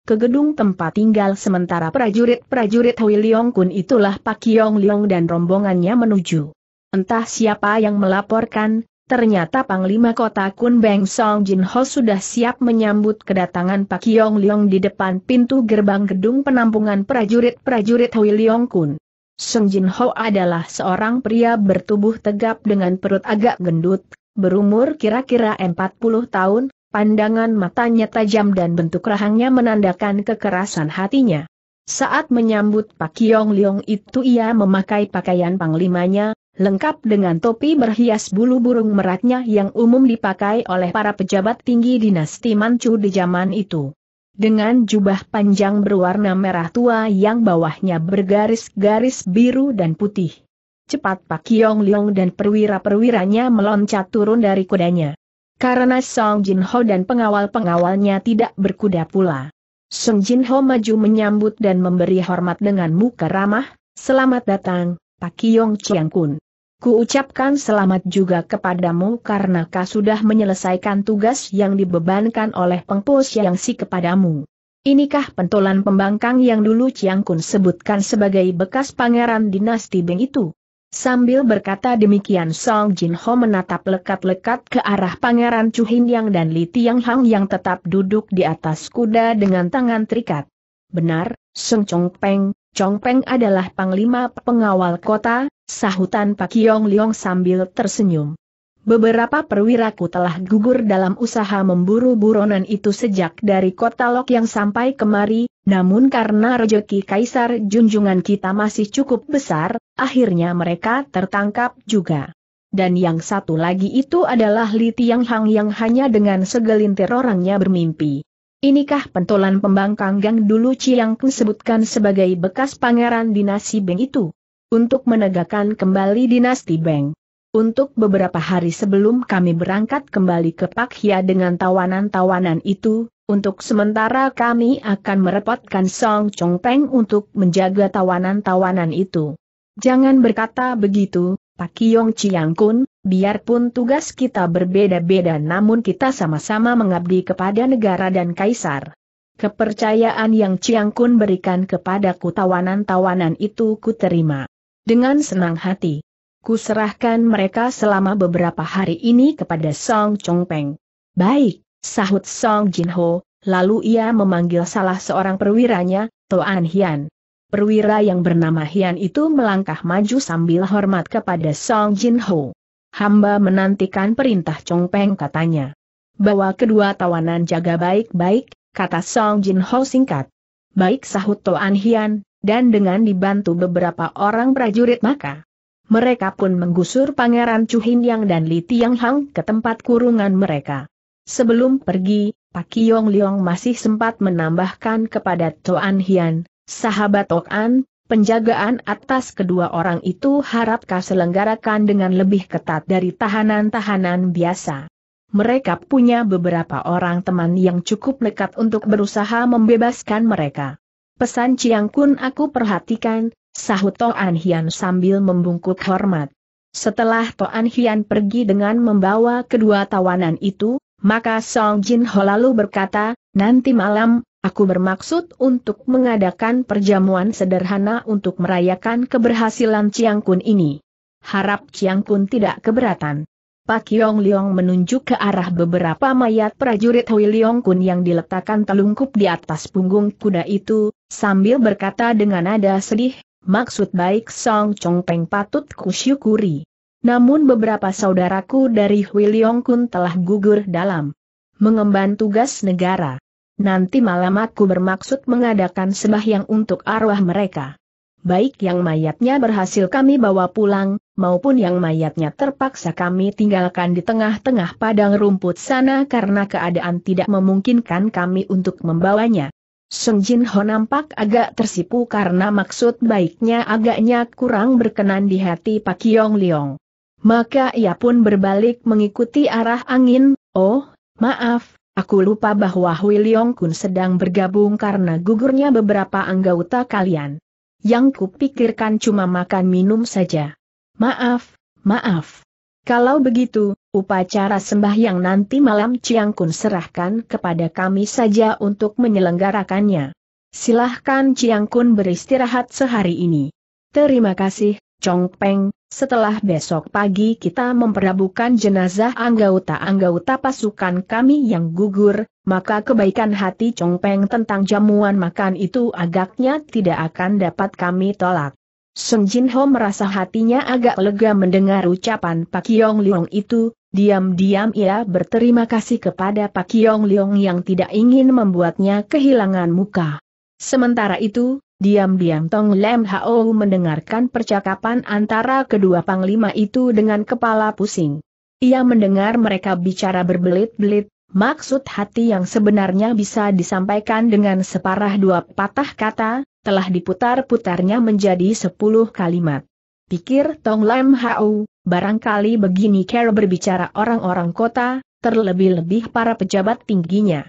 Ke gedung tempat tinggal sementara prajurit-prajurit Hui Liong Kun itulah Pak Yong Liong dan rombongannya menuju. Entah siapa yang melaporkan, ternyata Panglima Kota Kunbeng Song Jin Ho sudah siap menyambut kedatangan Pak Yong Liong di depan pintu gerbang gedung penampungan prajurit-prajurit Hui Liong Kun. Sung Jin Ho adalah seorang pria bertubuh tegap dengan perut agak gendut, berumur kira-kira 40 tahun, pandangan matanya tajam dan bentuk rahangnya menandakan kekerasan hatinya. Saat menyambut Pak Yong Leong itu ia memakai pakaian panglimanya, lengkap dengan topi berhias bulu burung meraknya yang umum dipakai oleh para pejabat tinggi dinasti Manchu di zaman itu dengan jubah panjang berwarna merah tua yang bawahnya bergaris-garis biru dan putih. Cepat Pak Yong Leong dan perwira-perwiranya meloncat turun dari kudanya. Karena Song Jin Ho dan pengawal-pengawalnya tidak berkuda pula. Song Jin Ho maju menyambut dan memberi hormat dengan muka ramah, selamat datang, Pak Yong Chiang Kun. Kuucapkan selamat juga kepadamu karena kau sudah menyelesaikan tugas yang dibebankan oleh pengpus yang si kepadamu. Inikah pentolan pembangkang yang dulu Chiang Kun sebutkan sebagai bekas pangeran dinasti Beng itu? Sambil berkata demikian Song Jin Ho menatap lekat-lekat ke arah pangeran Chu Hin Yang dan Li Tiang Hang yang tetap duduk di atas kuda dengan tangan terikat. Benar, Sung Chong Peng, Chong Peng adalah panglima pengawal kota, sahutan Pak Yong Liong sambil tersenyum. Beberapa perwiraku telah gugur dalam usaha memburu buronan itu sejak dari kota Lok yang sampai kemari, namun karena rejeki kaisar junjungan kita masih cukup besar, akhirnya mereka tertangkap juga. Dan yang satu lagi itu adalah Li Tianghang yang hanya dengan segelintir orangnya bermimpi. Inikah pentolan pembangkang Gang dulu Ciang Keng sebutkan sebagai bekas pangeran dinasti Beng itu? Untuk menegakkan kembali dinasti Beng. Untuk beberapa hari sebelum kami berangkat kembali ke Pakia dengan tawanan-tawanan itu, untuk sementara kami akan merepotkan Song Chong Peng untuk menjaga tawanan-tawanan itu. Jangan berkata begitu, Pak Yong Chiang Kun, biarpun tugas kita berbeda-beda namun kita sama-sama mengabdi kepada negara dan kaisar. Kepercayaan yang Chiang Kun berikan kepadaku tawanan-tawanan itu ku terima. Dengan senang hati. Kuserahkan mereka selama beberapa hari ini kepada Song Chong Peng. Baik, sahut Song Jin Ho, lalu ia memanggil salah seorang perwiranya, Toan Hian. Perwira yang bernama Hian itu melangkah maju sambil hormat kepada Song Jin Ho. Hamba menantikan perintah Chong Peng katanya. Bawa kedua tawanan jaga baik-baik, kata Song Jin Ho singkat. Baik sahut Toan Hian, dan dengan dibantu beberapa orang prajurit maka. Mereka pun menggusur Pangeran Chu Yang dan Li Tiang Hang ke tempat kurungan mereka. Sebelum pergi, Pak Yong Leong masih sempat menambahkan kepada Toan Hian, Sahabat Okan, penjagaan atas kedua orang itu harap selenggarakan dengan lebih ketat dari tahanan-tahanan biasa. Mereka punya beberapa orang teman yang cukup nekat untuk berusaha membebaskan mereka. Pesan Ciang Kun aku perhatikan, sahut Toan Hian sambil membungkuk hormat. Setelah Toan Hian pergi dengan membawa kedua tawanan itu, maka Song Jin Ho lalu berkata, nanti malam, Aku bermaksud untuk mengadakan perjamuan sederhana untuk merayakan keberhasilan Chiang Kun ini. Harap Chiang Kun tidak keberatan. Pak Yong Leong menunjuk ke arah beberapa mayat prajurit Hui Leong Kun yang diletakkan telungkup di atas punggung kuda itu, sambil berkata dengan nada sedih, maksud baik Song Chong Peng patut kusyukuri. Namun beberapa saudaraku dari Hui Leong Kun telah gugur dalam mengemban tugas negara nanti malam aku bermaksud mengadakan sembahyang untuk arwah mereka. Baik yang mayatnya berhasil kami bawa pulang, maupun yang mayatnya terpaksa kami tinggalkan di tengah-tengah padang rumput sana karena keadaan tidak memungkinkan kami untuk membawanya. Sung Jin Ho nampak agak tersipu karena maksud baiknya agaknya kurang berkenan di hati Pak Yong Leong. Maka ia pun berbalik mengikuti arah angin, oh, maaf, Aku lupa bahwa Hui Leong Kun sedang bergabung karena gugurnya beberapa anggota kalian. Yang kupikirkan cuma makan minum saja. Maaf, maaf. Kalau begitu, upacara sembahyang nanti malam Chiang Kun serahkan kepada kami saja untuk menyelenggarakannya. Silahkan Chiang Kun beristirahat sehari ini. Terima kasih, Chong Peng, setelah besok pagi kita memperabukan jenazah anggota-anggota pasukan kami yang gugur, maka kebaikan hati Chong Peng tentang jamuan makan itu agaknya tidak akan dapat kami tolak. Sung Jin Ho merasa hatinya agak lega mendengar ucapan Pak Yong Leong itu, diam-diam ia berterima kasih kepada Pak Yong Leong yang tidak ingin membuatnya kehilangan muka. Sementara itu, Diam-diam Tong Lem Hao mendengarkan percakapan antara kedua panglima itu dengan kepala pusing. Ia mendengar mereka bicara berbelit-belit, maksud hati yang sebenarnya bisa disampaikan dengan separah dua patah kata, telah diputar-putarnya menjadi sepuluh kalimat. Pikir Tong Lem Hao, barangkali begini cara berbicara orang-orang kota, terlebih-lebih para pejabat tingginya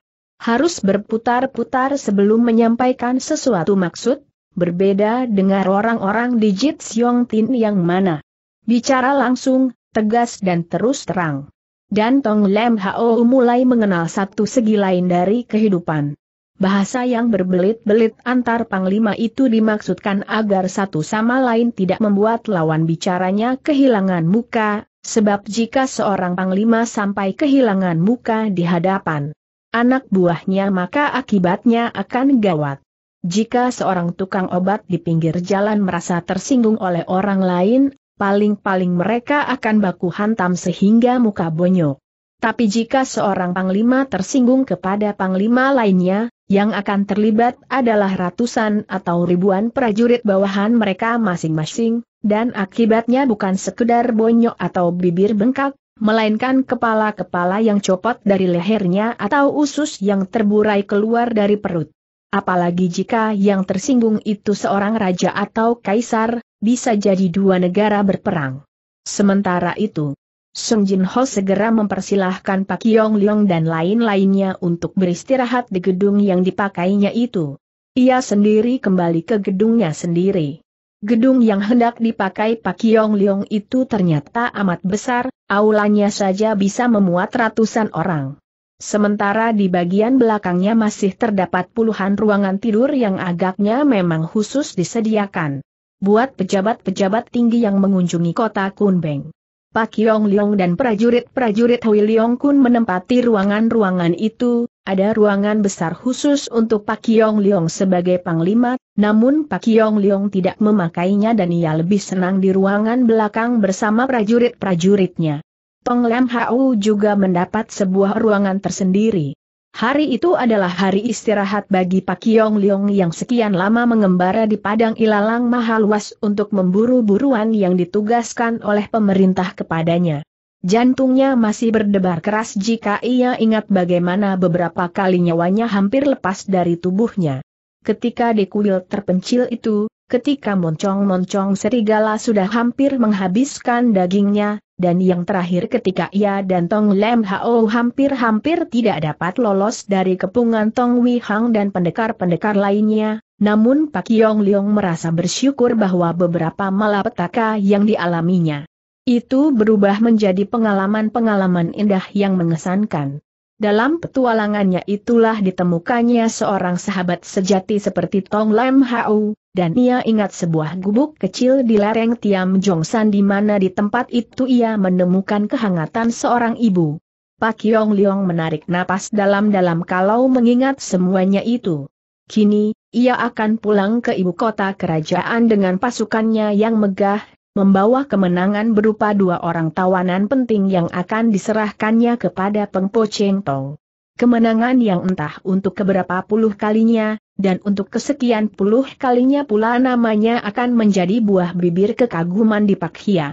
harus berputar-putar sebelum menyampaikan sesuatu maksud, berbeda dengan orang-orang di Jitsiong Tin yang mana. Bicara langsung, tegas dan terus terang. Dan Tong Lem Hao mulai mengenal satu segi lain dari kehidupan. Bahasa yang berbelit-belit antar panglima itu dimaksudkan agar satu sama lain tidak membuat lawan bicaranya kehilangan muka, sebab jika seorang panglima sampai kehilangan muka di hadapan anak buahnya maka akibatnya akan gawat. Jika seorang tukang obat di pinggir jalan merasa tersinggung oleh orang lain, paling-paling mereka akan baku hantam sehingga muka bonyok. Tapi jika seorang panglima tersinggung kepada panglima lainnya, yang akan terlibat adalah ratusan atau ribuan prajurit bawahan mereka masing-masing, dan akibatnya bukan sekedar bonyok atau bibir bengkak, melainkan kepala-kepala yang copot dari lehernya atau usus yang terburai keluar dari perut. Apalagi jika yang tersinggung itu seorang raja atau kaisar, bisa jadi dua negara berperang. Sementara itu, Sung Jin Ho segera mempersilahkan Pak Yong Leong dan lain-lainnya untuk beristirahat di gedung yang dipakainya itu. Ia sendiri kembali ke gedungnya sendiri. Gedung yang hendak dipakai Pak Yong Leong itu ternyata amat besar, aulanya saja bisa memuat ratusan orang. Sementara di bagian belakangnya masih terdapat puluhan ruangan tidur yang agaknya memang khusus disediakan. Buat pejabat-pejabat tinggi yang mengunjungi kota Kunbeng. Pak Yong Leong dan prajurit-prajurit Hui Leong Kun menempati ruangan-ruangan itu, ada ruangan besar khusus untuk Pak Yong Leong sebagai panglima, namun Pak Yong Leong tidak memakainya dan ia lebih senang di ruangan belakang bersama prajurit-prajuritnya. Tong Lam Hau juga mendapat sebuah ruangan tersendiri. Hari itu adalah hari istirahat bagi Pak Kiong Leong yang sekian lama mengembara di Padang Ilalang Mahaluas untuk memburu buruan yang ditugaskan oleh pemerintah kepadanya. Jantungnya masih berdebar keras jika ia ingat bagaimana beberapa kali nyawanya hampir lepas dari tubuhnya. Ketika di kuil terpencil itu, ketika moncong-moncong serigala sudah hampir menghabiskan dagingnya, dan yang terakhir ketika ia dan Tong Lem Hao hampir-hampir tidak dapat lolos dari kepungan Tong Wei Hang dan pendekar-pendekar lainnya, namun Pak Yong Leong merasa bersyukur bahwa beberapa malapetaka yang dialaminya. Itu berubah menjadi pengalaman-pengalaman indah yang mengesankan. Dalam petualangannya itulah ditemukannya seorang sahabat sejati seperti Tong Lam Hau, dan ia ingat sebuah gubuk kecil di lereng Tiam Jongsan di mana di tempat itu ia menemukan kehangatan seorang ibu. Pak Yong Leong menarik napas dalam-dalam kalau mengingat semuanya itu. Kini, ia akan pulang ke ibu kota kerajaan dengan pasukannya yang megah, membawa kemenangan berupa dua orang tawanan penting yang akan diserahkannya kepada Pengpo Cheng Tong. Kemenangan yang entah untuk keberapa puluh kalinya, dan untuk kesekian puluh kalinya pula namanya akan menjadi buah bibir kekaguman di Pak Hia.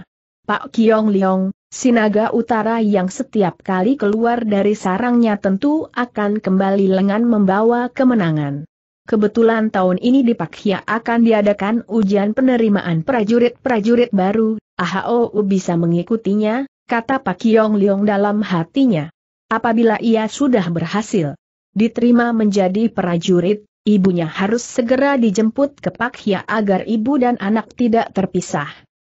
Pak Kiong Liong, Sinaga Utara yang setiap kali keluar dari sarangnya tentu akan kembali lengan membawa kemenangan. Kebetulan tahun ini di Pak Hia akan diadakan ujian penerimaan prajurit-prajurit baru, AHOU bisa mengikutinya, kata Pak Kiong Liong dalam hatinya. Apabila ia sudah berhasil diterima menjadi prajurit, ibunya harus segera dijemput ke Pak Hia agar ibu dan anak tidak terpisah.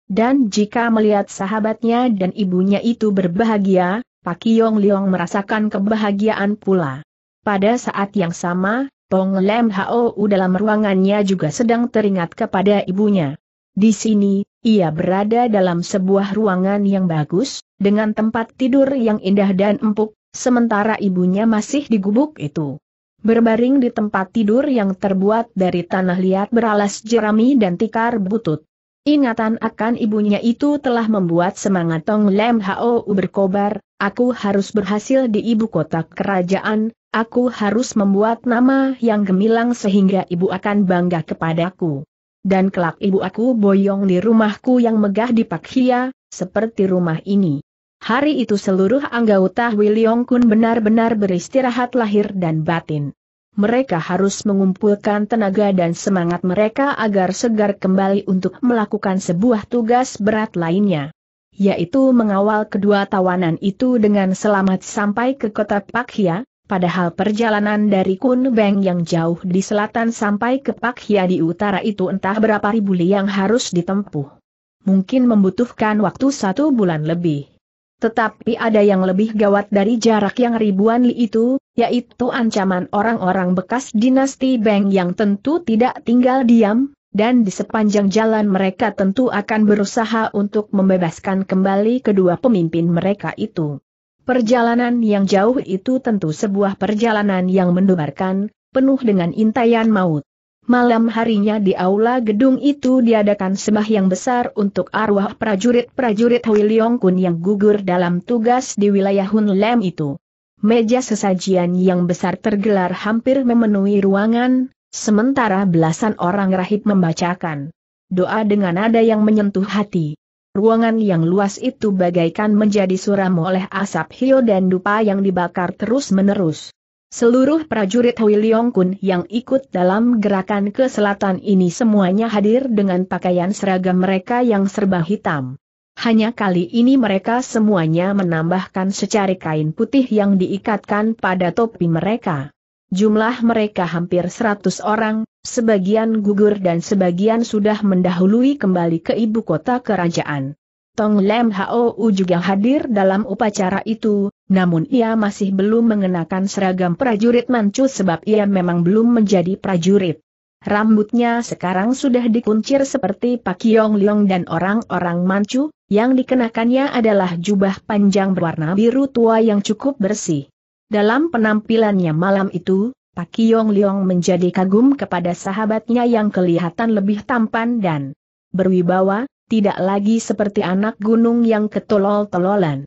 Dan jika melihat sahabatnya dan ibunya itu berbahagia, Pak Yong Leong merasakan kebahagiaan pula. Pada saat yang sama, Tong Lem Hao dalam ruangannya juga sedang teringat kepada ibunya. Di sini, ia berada dalam sebuah ruangan yang bagus, dengan tempat tidur yang indah dan empuk, sementara ibunya masih di gubuk itu berbaring di tempat tidur yang terbuat dari tanah liat beralas jerami dan tikar butut. Ingatan akan ibunya itu telah membuat semangat Tong Lem Hao berkobar, aku harus berhasil di ibu kota kerajaan, aku harus membuat nama yang gemilang sehingga ibu akan bangga kepadaku. Dan kelak ibu aku boyong di rumahku yang megah di Pakhia, seperti rumah ini. Hari itu seluruh anggota Wiliong Kun benar-benar beristirahat lahir dan batin. Mereka harus mengumpulkan tenaga dan semangat mereka agar segar kembali untuk melakukan sebuah tugas berat lainnya. Yaitu mengawal kedua tawanan itu dengan selamat sampai ke kota Pakhia, padahal perjalanan dari Kun Beng yang jauh di selatan sampai ke Pakhia di utara itu entah berapa ribu yang harus ditempuh. Mungkin membutuhkan waktu satu bulan lebih. Tetapi ada yang lebih gawat dari jarak yang ribuan li itu, yaitu ancaman orang-orang bekas dinasti Beng yang tentu tidak tinggal diam, dan di sepanjang jalan mereka tentu akan berusaha untuk membebaskan kembali kedua pemimpin mereka itu. Perjalanan yang jauh itu tentu sebuah perjalanan yang mendebarkan, penuh dengan intayan maut. Malam harinya di aula gedung itu diadakan sembah yang besar untuk arwah prajurit-prajurit Hui Leong Kun yang gugur dalam tugas di wilayah Hun Lem itu. Meja sesajian yang besar tergelar hampir memenuhi ruangan, sementara belasan orang rahib membacakan doa dengan nada yang menyentuh hati. Ruangan yang luas itu bagaikan menjadi suram oleh asap hio dan dupa yang dibakar terus-menerus. Seluruh prajurit Hui Leong Kun yang ikut dalam gerakan ke selatan ini semuanya hadir dengan pakaian seragam mereka yang serba hitam. Hanya kali ini mereka semuanya menambahkan secari kain putih yang diikatkan pada topi mereka. Jumlah mereka hampir 100 orang, sebagian gugur dan sebagian sudah mendahului kembali ke ibu kota kerajaan. Tong Lem Hao juga hadir dalam upacara itu, namun ia masih belum mengenakan seragam prajurit Manchu sebab ia memang belum menjadi prajurit. Rambutnya sekarang sudah dikuncir seperti Pak Yong Leong dan orang-orang Manchu, yang dikenakannya adalah jubah panjang berwarna biru tua yang cukup bersih. Dalam penampilannya malam itu, Pak Yong Leong menjadi kagum kepada sahabatnya yang kelihatan lebih tampan dan berwibawa, tidak lagi seperti anak gunung yang ketolol-tololan.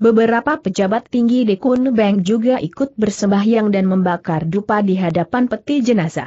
Beberapa pejabat tinggi di Kun Beng juga ikut bersembahyang dan membakar dupa di hadapan peti jenazah.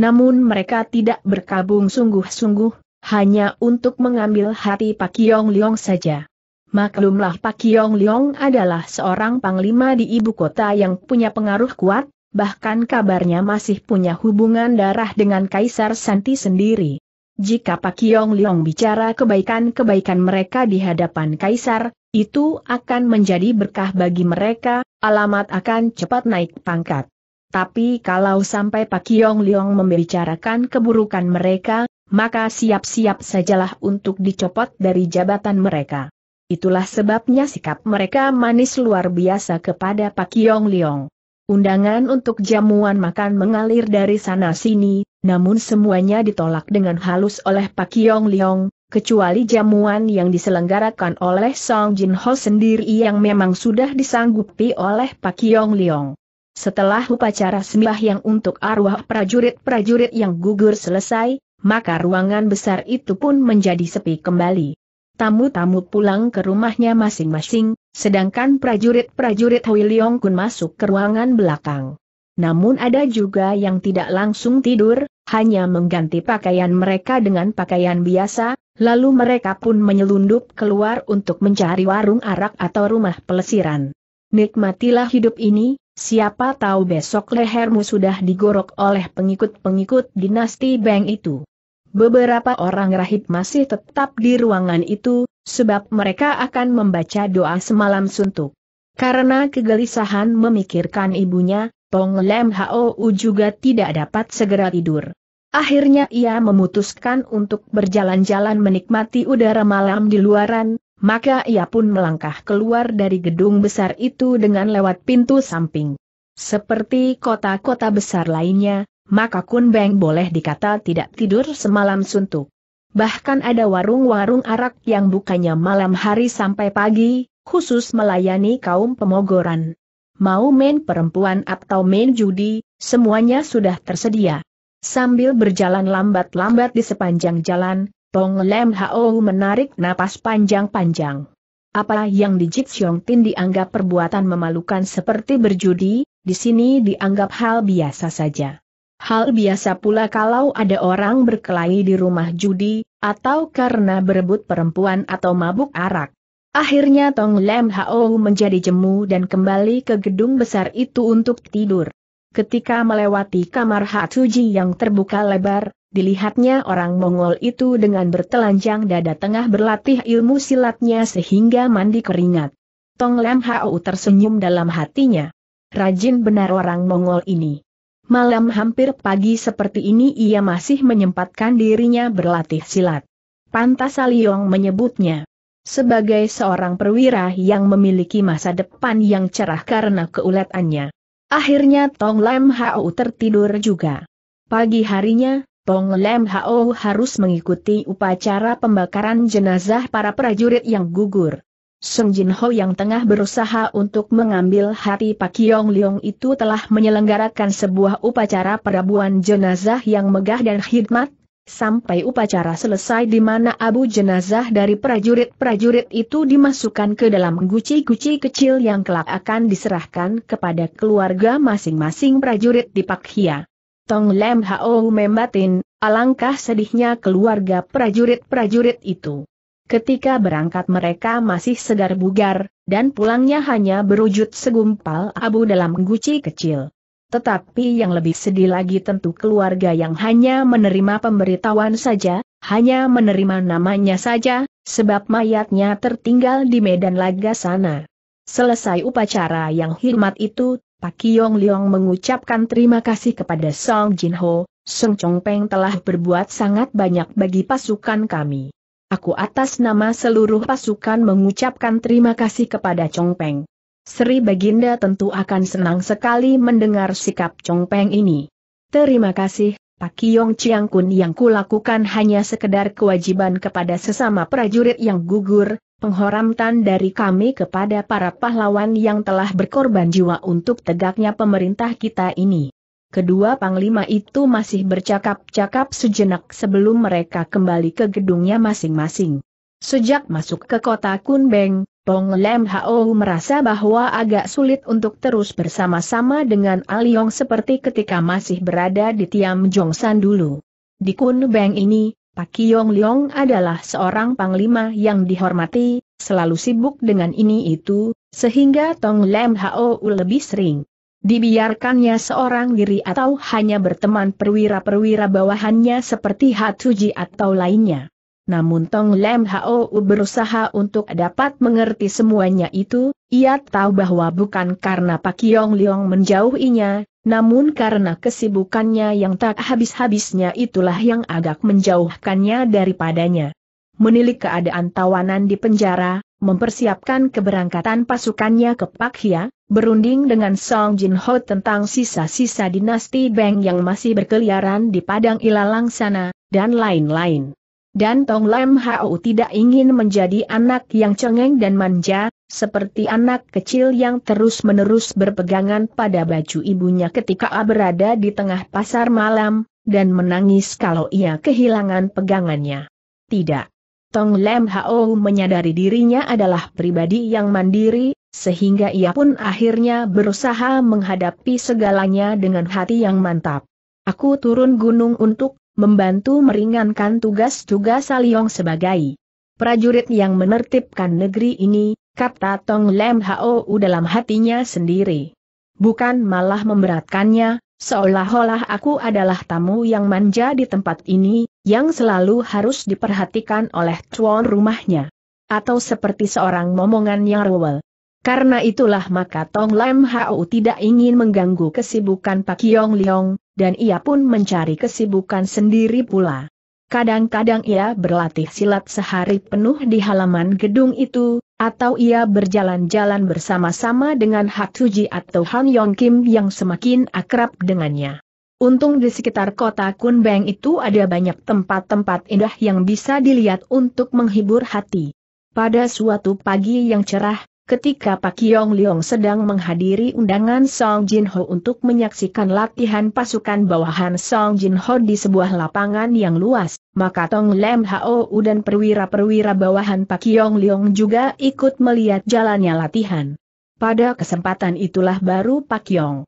Namun mereka tidak berkabung sungguh-sungguh, hanya untuk mengambil hati Pak Yong Leong saja. Maklumlah Pak Yong Leong adalah seorang panglima di ibu kota yang punya pengaruh kuat, bahkan kabarnya masih punya hubungan darah dengan Kaisar Santi sendiri. Jika Pak Yong Leong bicara kebaikan-kebaikan mereka di hadapan Kaisar, itu akan menjadi berkah bagi mereka, alamat akan cepat naik pangkat. Tapi kalau sampai Pak Yong Leong membicarakan keburukan mereka, maka siap-siap sajalah untuk dicopot dari jabatan mereka. Itulah sebabnya sikap mereka manis luar biasa kepada Pak Yong Leong. Undangan untuk jamuan makan mengalir dari sana-sini, namun semuanya ditolak dengan halus oleh Pak Yong Leong, kecuali jamuan yang diselenggarakan oleh Song Jin Ho sendiri yang memang sudah disanggupi oleh Pak Yong Leong. Setelah upacara yang untuk arwah prajurit-prajurit yang gugur selesai, maka ruangan besar itu pun menjadi sepi kembali tamu-tamu pulang ke rumahnya masing-masing, sedangkan prajurit-prajurit Hui Leong Kun masuk ke ruangan belakang. Namun ada juga yang tidak langsung tidur, hanya mengganti pakaian mereka dengan pakaian biasa, lalu mereka pun menyelundup keluar untuk mencari warung arak atau rumah pelesiran. Nikmatilah hidup ini, siapa tahu besok lehermu sudah digorok oleh pengikut-pengikut dinasti Beng itu. Beberapa orang rahib masih tetap di ruangan itu, sebab mereka akan membaca doa semalam suntuk. Karena kegelisahan memikirkan ibunya, Tong Lem Hou juga tidak dapat segera tidur. Akhirnya ia memutuskan untuk berjalan-jalan menikmati udara malam di luaran, maka ia pun melangkah keluar dari gedung besar itu dengan lewat pintu samping. Seperti kota-kota besar lainnya, maka Kun Beng boleh dikata tidak tidur semalam suntuk. Bahkan ada warung-warung arak yang bukannya malam hari sampai pagi, khusus melayani kaum pemogoran. Mau main perempuan atau main judi, semuanya sudah tersedia. Sambil berjalan lambat-lambat di sepanjang jalan, Tong Lem Hao menarik napas panjang-panjang. Apa yang di Jit Xiong Tin dianggap perbuatan memalukan seperti berjudi, di sini dianggap hal biasa saja. Hal biasa pula kalau ada orang berkelahi di rumah judi, atau karena berebut perempuan atau mabuk arak. Akhirnya Tong Lem Hao menjadi jemu dan kembali ke gedung besar itu untuk tidur. Ketika melewati kamar Hatsuji yang terbuka lebar, dilihatnya orang Mongol itu dengan bertelanjang dada tengah berlatih ilmu silatnya sehingga mandi keringat. Tong Lem Hao tersenyum dalam hatinya. Rajin benar orang Mongol ini. Malam hampir pagi seperti ini ia masih menyempatkan dirinya berlatih silat. Pantas Aliong menyebutnya. Sebagai seorang perwira yang memiliki masa depan yang cerah karena keuletannya. Akhirnya Tong Lam Hao tertidur juga. Pagi harinya, Tong Lam Hao harus mengikuti upacara pembakaran jenazah para prajurit yang gugur. Sung Jin Ho yang tengah berusaha untuk mengambil hati Pak Yong Leong itu telah menyelenggarakan sebuah upacara perabuan jenazah yang megah dan khidmat, sampai upacara selesai di mana abu jenazah dari prajurit-prajurit itu dimasukkan ke dalam guci-guci kecil yang kelak akan diserahkan kepada keluarga masing-masing prajurit di Pak Hia. Tong Lem Hao membatin, alangkah sedihnya keluarga prajurit-prajurit itu. Ketika berangkat mereka masih segar bugar, dan pulangnya hanya berwujud segumpal abu dalam guci kecil. Tetapi yang lebih sedih lagi tentu keluarga yang hanya menerima pemberitahuan saja, hanya menerima namanya saja, sebab mayatnya tertinggal di medan laga sana. Selesai upacara yang hormat itu, Pak Kiong Liong mengucapkan terima kasih kepada Song Jin Ho, Song Chong Peng telah berbuat sangat banyak bagi pasukan kami. Aku atas nama seluruh pasukan mengucapkan terima kasih kepada Chong Peng. Sri Baginda tentu akan senang sekali mendengar sikap Chong Peng ini. Terima kasih, Pak Kiong Chiang Kun yang kulakukan hanya sekedar kewajiban kepada sesama prajurit yang gugur, penghormatan dari kami kepada para pahlawan yang telah berkorban jiwa untuk tegaknya pemerintah kita ini. Kedua panglima itu masih bercakap-cakap sejenak sebelum mereka kembali ke gedungnya masing-masing. Sejak masuk ke kota Kunbeng, Tong Lem Hao merasa bahwa agak sulit untuk terus bersama-sama dengan Aliong seperti ketika masih berada di Tiam Jongsan dulu. Di Kunbeng ini, Pak Yong Leong adalah seorang panglima yang dihormati, selalu sibuk dengan ini itu, sehingga Tong Lem Hao lebih sering Dibiarkannya seorang diri atau hanya berteman perwira-perwira bawahannya seperti Hatuji atau lainnya. Namun Tong Lem Ho berusaha untuk dapat mengerti semuanya itu, ia tahu bahwa bukan karena Pak Yong Leong menjauhinya, namun karena kesibukannya yang tak habis-habisnya itulah yang agak menjauhkannya daripadanya. Menilik keadaan tawanan di penjara, mempersiapkan keberangkatan pasukannya ke Pakia, berunding dengan Song Jin Ho tentang sisa-sisa dinasti Beng yang masih berkeliaran di Padang Ilalang sana, dan lain-lain. Dan Tong Lam Hao tidak ingin menjadi anak yang cengeng dan manja, seperti anak kecil yang terus-menerus berpegangan pada baju ibunya ketika berada di tengah pasar malam, dan menangis kalau ia kehilangan pegangannya. Tidak. Tong Lem Hao menyadari dirinya adalah pribadi yang mandiri, sehingga ia pun akhirnya berusaha menghadapi segalanya dengan hati yang mantap. Aku turun gunung untuk membantu meringankan tugas-tugas Saliong sebagai prajurit yang menertibkan negeri ini, kata Tong Lem Hao dalam hatinya sendiri. Bukan malah memberatkannya, seolah-olah aku adalah tamu yang manja di tempat ini, yang selalu harus diperhatikan oleh tuan rumahnya. Atau seperti seorang momongan yang rewel. Karena itulah maka Tong Lam Hau tidak ingin mengganggu kesibukan Pak Yong Leong, dan ia pun mencari kesibukan sendiri pula. Kadang-kadang ia berlatih silat sehari penuh di halaman gedung itu, atau ia berjalan-jalan bersama-sama dengan Hak Tuji atau Han Yong Kim yang semakin akrab dengannya. Untung di sekitar kota Kunbeng itu ada banyak tempat-tempat indah yang bisa dilihat untuk menghibur hati. Pada suatu pagi yang cerah, ketika Pak Yong Leong sedang menghadiri undangan Song Jin Ho untuk menyaksikan latihan pasukan bawahan Song Jin Ho di sebuah lapangan yang luas, maka Tong Lem Hao dan perwira-perwira bawahan Pak Yong Leong juga ikut melihat jalannya latihan. Pada kesempatan itulah baru Pak Yong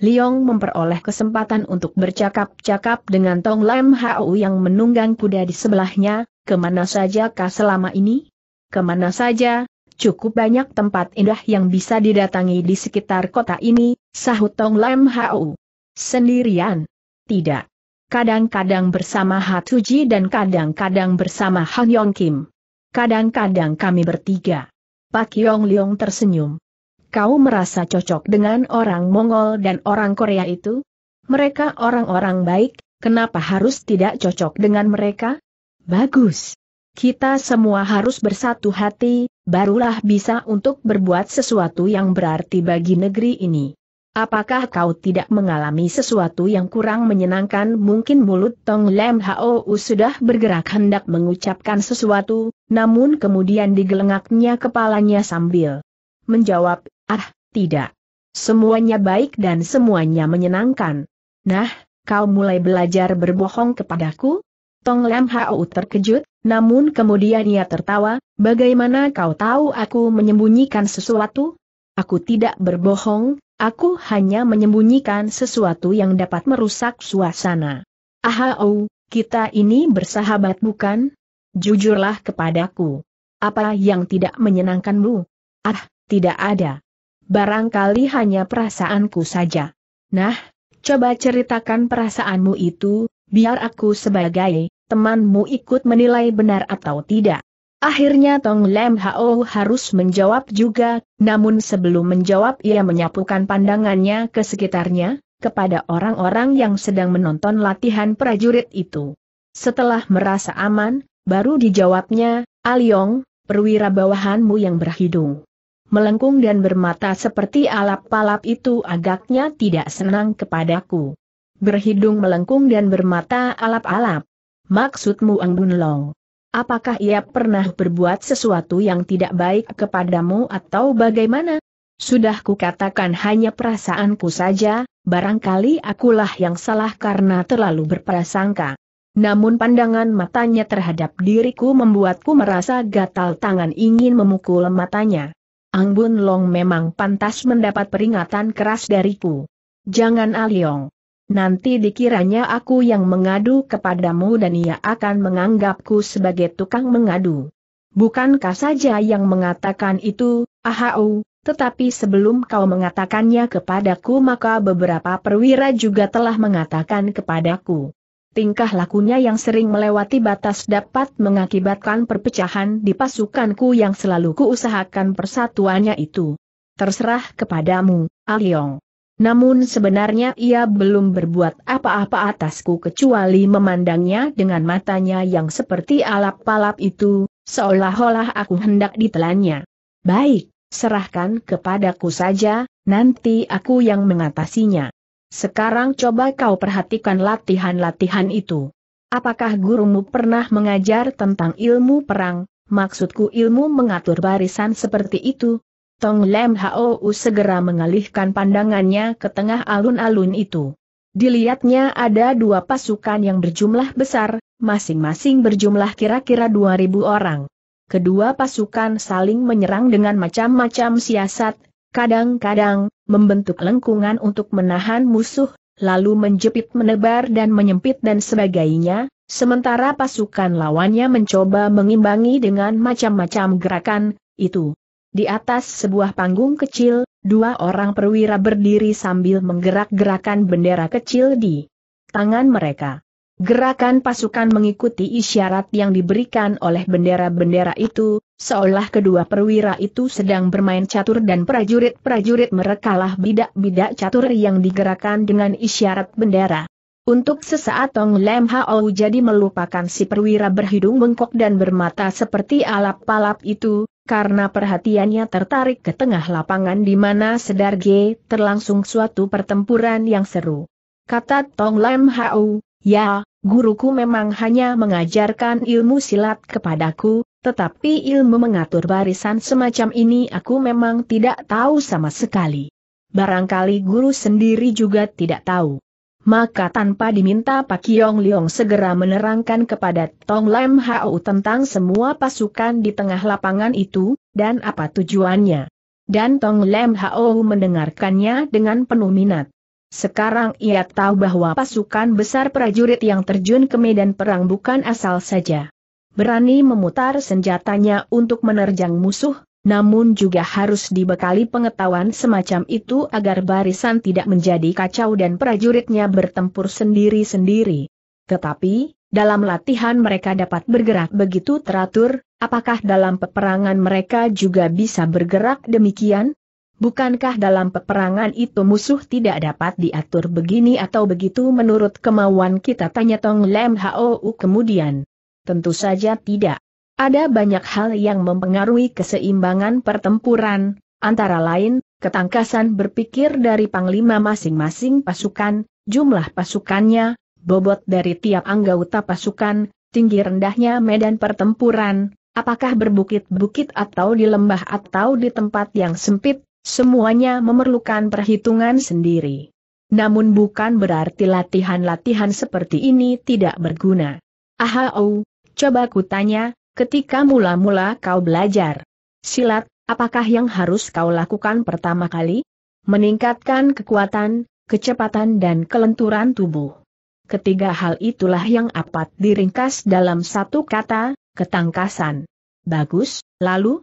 Liong memperoleh kesempatan untuk bercakap-cakap dengan Tong Lam Hao yang menunggang kuda di sebelahnya, kemana saja kah selama ini? Kemana saja, cukup banyak tempat indah yang bisa didatangi di sekitar kota ini, sahut Tong Lam Hao. Sendirian? Tidak. Kadang-kadang bersama Hatuji dan kadang-kadang bersama Han Yong Kim. Kadang-kadang kami bertiga. Pak Yong Liong tersenyum kau merasa cocok dengan orang Mongol dan orang Korea itu? Mereka orang-orang baik, kenapa harus tidak cocok dengan mereka? Bagus. Kita semua harus bersatu hati, barulah bisa untuk berbuat sesuatu yang berarti bagi negeri ini. Apakah kau tidak mengalami sesuatu yang kurang menyenangkan? Mungkin mulut Tong Lem Hou sudah bergerak hendak mengucapkan sesuatu, namun kemudian digelengaknya kepalanya sambil menjawab, Ah, tidak. Semuanya baik dan semuanya menyenangkan. Nah, kau mulai belajar berbohong kepadaku? Tong Lam Hao terkejut, namun kemudian ia tertawa, bagaimana kau tahu aku menyembunyikan sesuatu? Aku tidak berbohong, aku hanya menyembunyikan sesuatu yang dapat merusak suasana. Ahau, oh, kita ini bersahabat bukan? Jujurlah kepadaku. Apa yang tidak menyenangkanmu? Ah, tidak ada barangkali hanya perasaanku saja. Nah, coba ceritakan perasaanmu itu, biar aku sebagai temanmu ikut menilai benar atau tidak. Akhirnya Tong Lem Hao harus menjawab juga, namun sebelum menjawab ia menyapukan pandangannya ke sekitarnya, kepada orang-orang yang sedang menonton latihan prajurit itu. Setelah merasa aman, baru dijawabnya, Aliong, perwira bawahanmu yang berhidung melengkung dan bermata seperti alap-alap itu agaknya tidak senang kepadaku. Berhidung melengkung dan bermata alap-alap. Maksudmu Ang Long? Apakah ia pernah berbuat sesuatu yang tidak baik kepadamu atau bagaimana? Sudah kukatakan hanya perasaanku saja, barangkali akulah yang salah karena terlalu berprasangka. Namun pandangan matanya terhadap diriku membuatku merasa gatal tangan ingin memukul matanya. Ang Bun Long memang pantas mendapat peringatan keras dariku. Jangan Aliong. Nanti dikiranya aku yang mengadu kepadamu dan ia akan menganggapku sebagai tukang mengadu. Bukankah saja yang mengatakan itu, ahau, tetapi sebelum kau mengatakannya kepadaku maka beberapa perwira juga telah mengatakan kepadaku tingkah lakunya yang sering melewati batas dapat mengakibatkan perpecahan di pasukanku yang selalu kuusahakan persatuannya itu. Terserah kepadamu, Aliong. Ah Namun sebenarnya ia belum berbuat apa-apa atasku kecuali memandangnya dengan matanya yang seperti alap-alap itu, seolah-olah aku hendak ditelannya. Baik, serahkan kepadaku saja, nanti aku yang mengatasinya. Sekarang coba kau perhatikan latihan-latihan itu. Apakah gurumu pernah mengajar tentang ilmu perang, maksudku ilmu mengatur barisan seperti itu? Tong Lem Hou segera mengalihkan pandangannya ke tengah alun-alun itu. Dilihatnya ada dua pasukan yang berjumlah besar, masing-masing berjumlah kira-kira 2000 orang. Kedua pasukan saling menyerang dengan macam-macam siasat, Kadang-kadang, membentuk lengkungan untuk menahan musuh, lalu menjepit menebar dan menyempit dan sebagainya, sementara pasukan lawannya mencoba mengimbangi dengan macam-macam gerakan, itu. Di atas sebuah panggung kecil, dua orang perwira berdiri sambil menggerak-gerakan bendera kecil di tangan mereka. Gerakan pasukan mengikuti isyarat yang diberikan oleh bendera-bendera itu, seolah kedua perwira itu sedang bermain catur dan prajurit-prajurit merekalah bidak-bidak catur yang digerakkan dengan isyarat bendera. Untuk sesaat Tong Lem Hao jadi melupakan si perwira berhidung bengkok dan bermata seperti alap-alap itu, karena perhatiannya tertarik ke tengah lapangan di mana sedar G terlangsung suatu pertempuran yang seru. Kata Tong Lem Hao, ya, guruku memang hanya mengajarkan ilmu silat kepadaku, tetapi ilmu mengatur barisan semacam ini aku memang tidak tahu sama sekali. Barangkali guru sendiri juga tidak tahu. Maka tanpa diminta Pak Yong Leong segera menerangkan kepada Tong Lam Hau tentang semua pasukan di tengah lapangan itu, dan apa tujuannya. Dan Tong Lam Hau mendengarkannya dengan penuh minat. Sekarang ia tahu bahwa pasukan besar prajurit yang terjun ke medan perang bukan asal saja. Berani memutar senjatanya untuk menerjang musuh, namun juga harus dibekali pengetahuan semacam itu agar barisan tidak menjadi kacau dan prajuritnya bertempur sendiri-sendiri. Tetapi, dalam latihan mereka dapat bergerak begitu teratur, apakah dalam peperangan mereka juga bisa bergerak demikian? Bukankah dalam peperangan itu musuh tidak dapat diatur begini atau begitu menurut kemauan kita tanya Tong Lem Hou kemudian? Tentu saja tidak. Ada banyak hal yang mempengaruhi keseimbangan pertempuran, antara lain, ketangkasan berpikir dari panglima masing-masing pasukan, jumlah pasukannya, bobot dari tiap anggota pasukan, tinggi rendahnya medan pertempuran, apakah berbukit-bukit atau di lembah atau di tempat yang sempit, Semuanya memerlukan perhitungan sendiri. Namun bukan berarti latihan-latihan seperti ini tidak berguna. Ahau, oh, coba ku tanya, ketika mula-mula kau belajar silat, apakah yang harus kau lakukan pertama kali? Meningkatkan kekuatan, kecepatan dan kelenturan tubuh. Ketiga hal itulah yang apat diringkas dalam satu kata, ketangkasan. Bagus, lalu,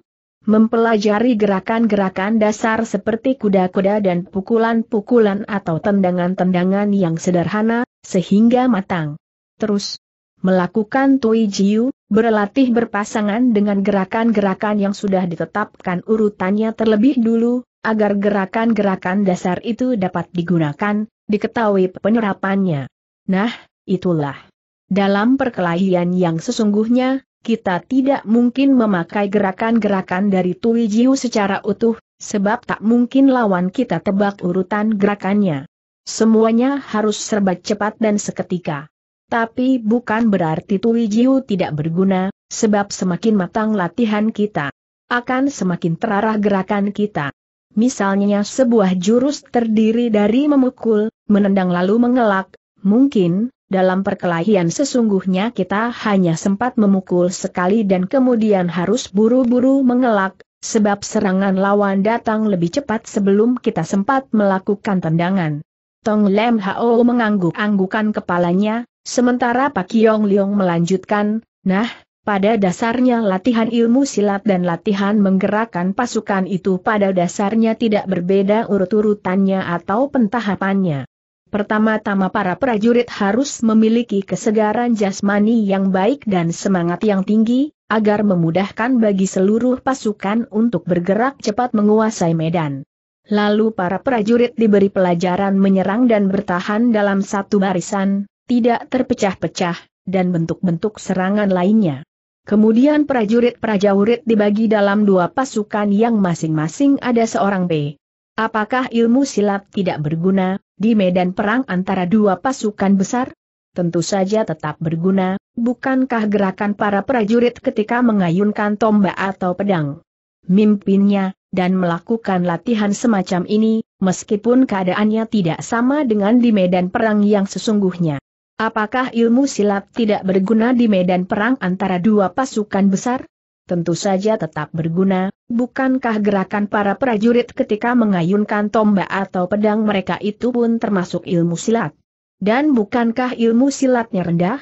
mempelajari gerakan-gerakan dasar seperti kuda-kuda dan pukulan-pukulan atau tendangan-tendangan yang sederhana, sehingga matang. Terus, melakukan Tui Jiu, berlatih berpasangan dengan gerakan-gerakan yang sudah ditetapkan urutannya terlebih dulu, agar gerakan-gerakan dasar itu dapat digunakan, diketahui penerapannya. Nah, itulah. Dalam perkelahian yang sesungguhnya, kita tidak mungkin memakai gerakan-gerakan dari Tui Jiu secara utuh, sebab tak mungkin lawan kita tebak urutan gerakannya. Semuanya harus serba cepat dan seketika. Tapi bukan berarti Tui Jiu tidak berguna, sebab semakin matang latihan kita, akan semakin terarah gerakan kita. Misalnya sebuah jurus terdiri dari memukul, menendang lalu mengelak, mungkin, dalam perkelahian sesungguhnya kita hanya sempat memukul sekali dan kemudian harus buru-buru mengelak, sebab serangan lawan datang lebih cepat sebelum kita sempat melakukan tendangan. Tong Lem Hao mengangguk-anggukan kepalanya, sementara Pak Yong Leong melanjutkan, nah, pada dasarnya latihan ilmu silat dan latihan menggerakkan pasukan itu pada dasarnya tidak berbeda urut-urutannya atau pentahapannya. Pertama-tama para prajurit harus memiliki kesegaran jasmani yang baik dan semangat yang tinggi, agar memudahkan bagi seluruh pasukan untuk bergerak cepat menguasai medan. Lalu para prajurit diberi pelajaran menyerang dan bertahan dalam satu barisan, tidak terpecah-pecah, dan bentuk-bentuk serangan lainnya. Kemudian prajurit-prajurit dibagi dalam dua pasukan yang masing-masing ada seorang B. Apakah ilmu silat tidak berguna, di medan perang antara dua pasukan besar? Tentu saja tetap berguna, bukankah gerakan para prajurit ketika mengayunkan tombak atau pedang? Mimpinnya, dan melakukan latihan semacam ini, meskipun keadaannya tidak sama dengan di medan perang yang sesungguhnya. Apakah ilmu silat tidak berguna di medan perang antara dua pasukan besar? tentu saja tetap berguna, bukankah gerakan para prajurit ketika mengayunkan tombak atau pedang mereka itu pun termasuk ilmu silat? Dan bukankah ilmu silatnya rendah?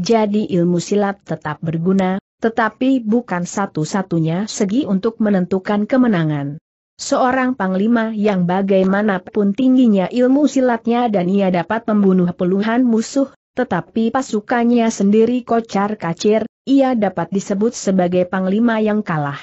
Jadi ilmu silat tetap berguna, tetapi bukan satu-satunya segi untuk menentukan kemenangan. Seorang panglima yang bagaimanapun tingginya ilmu silatnya dan ia dapat membunuh puluhan musuh, tetapi pasukannya sendiri kocar kacir, ia dapat disebut sebagai panglima yang kalah.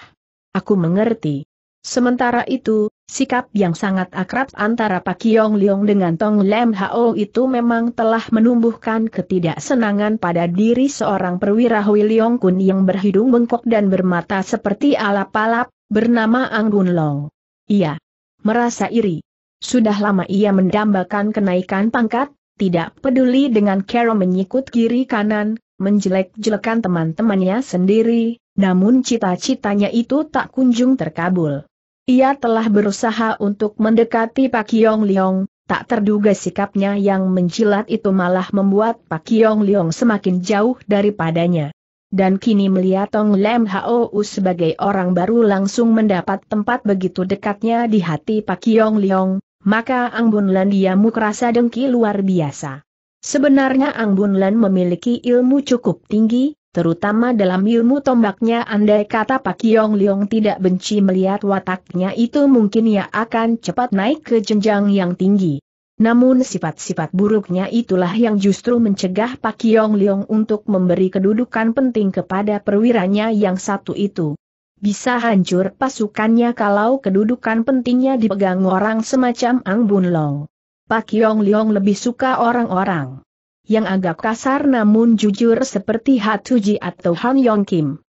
Aku mengerti. Sementara itu, sikap yang sangat akrab antara Pak Yong Leong dengan Tong Lem Hao itu memang telah menumbuhkan ketidaksenangan pada diri seorang perwira Hui Leong Kun yang berhidung bengkok dan bermata seperti alap-alap, bernama Anggun Long. Ia merasa iri. Sudah lama ia mendambakan kenaikan pangkat, tidak peduli dengan Carol menyikut kiri kanan, menjelek-jelekan teman-temannya sendiri, namun cita-citanya itu tak kunjung terkabul. Ia telah berusaha untuk mendekati Pak Yong Leong, tak terduga sikapnya yang menjilat itu malah membuat Pak Yong Leong semakin jauh daripadanya. Dan kini melihat Tong Lem Hou sebagai orang baru langsung mendapat tempat begitu dekatnya di hati Pak Yong Leong, maka Ang Bun Lan dia mukrasa dengki luar biasa. Sebenarnya Ang Bun Lan memiliki ilmu cukup tinggi, terutama dalam ilmu tombaknya andai kata Pak Yong Leong tidak benci melihat wataknya itu mungkin ia akan cepat naik ke jenjang yang tinggi. Namun sifat-sifat buruknya itulah yang justru mencegah Pak Yong Leong untuk memberi kedudukan penting kepada perwiranya yang satu itu. Bisa hancur pasukannya kalau kedudukan pentingnya dipegang orang semacam Ang Bun Long. Pak Yong Leong lebih suka orang-orang yang agak kasar namun jujur seperti Hatuji atau Han Yong Kim.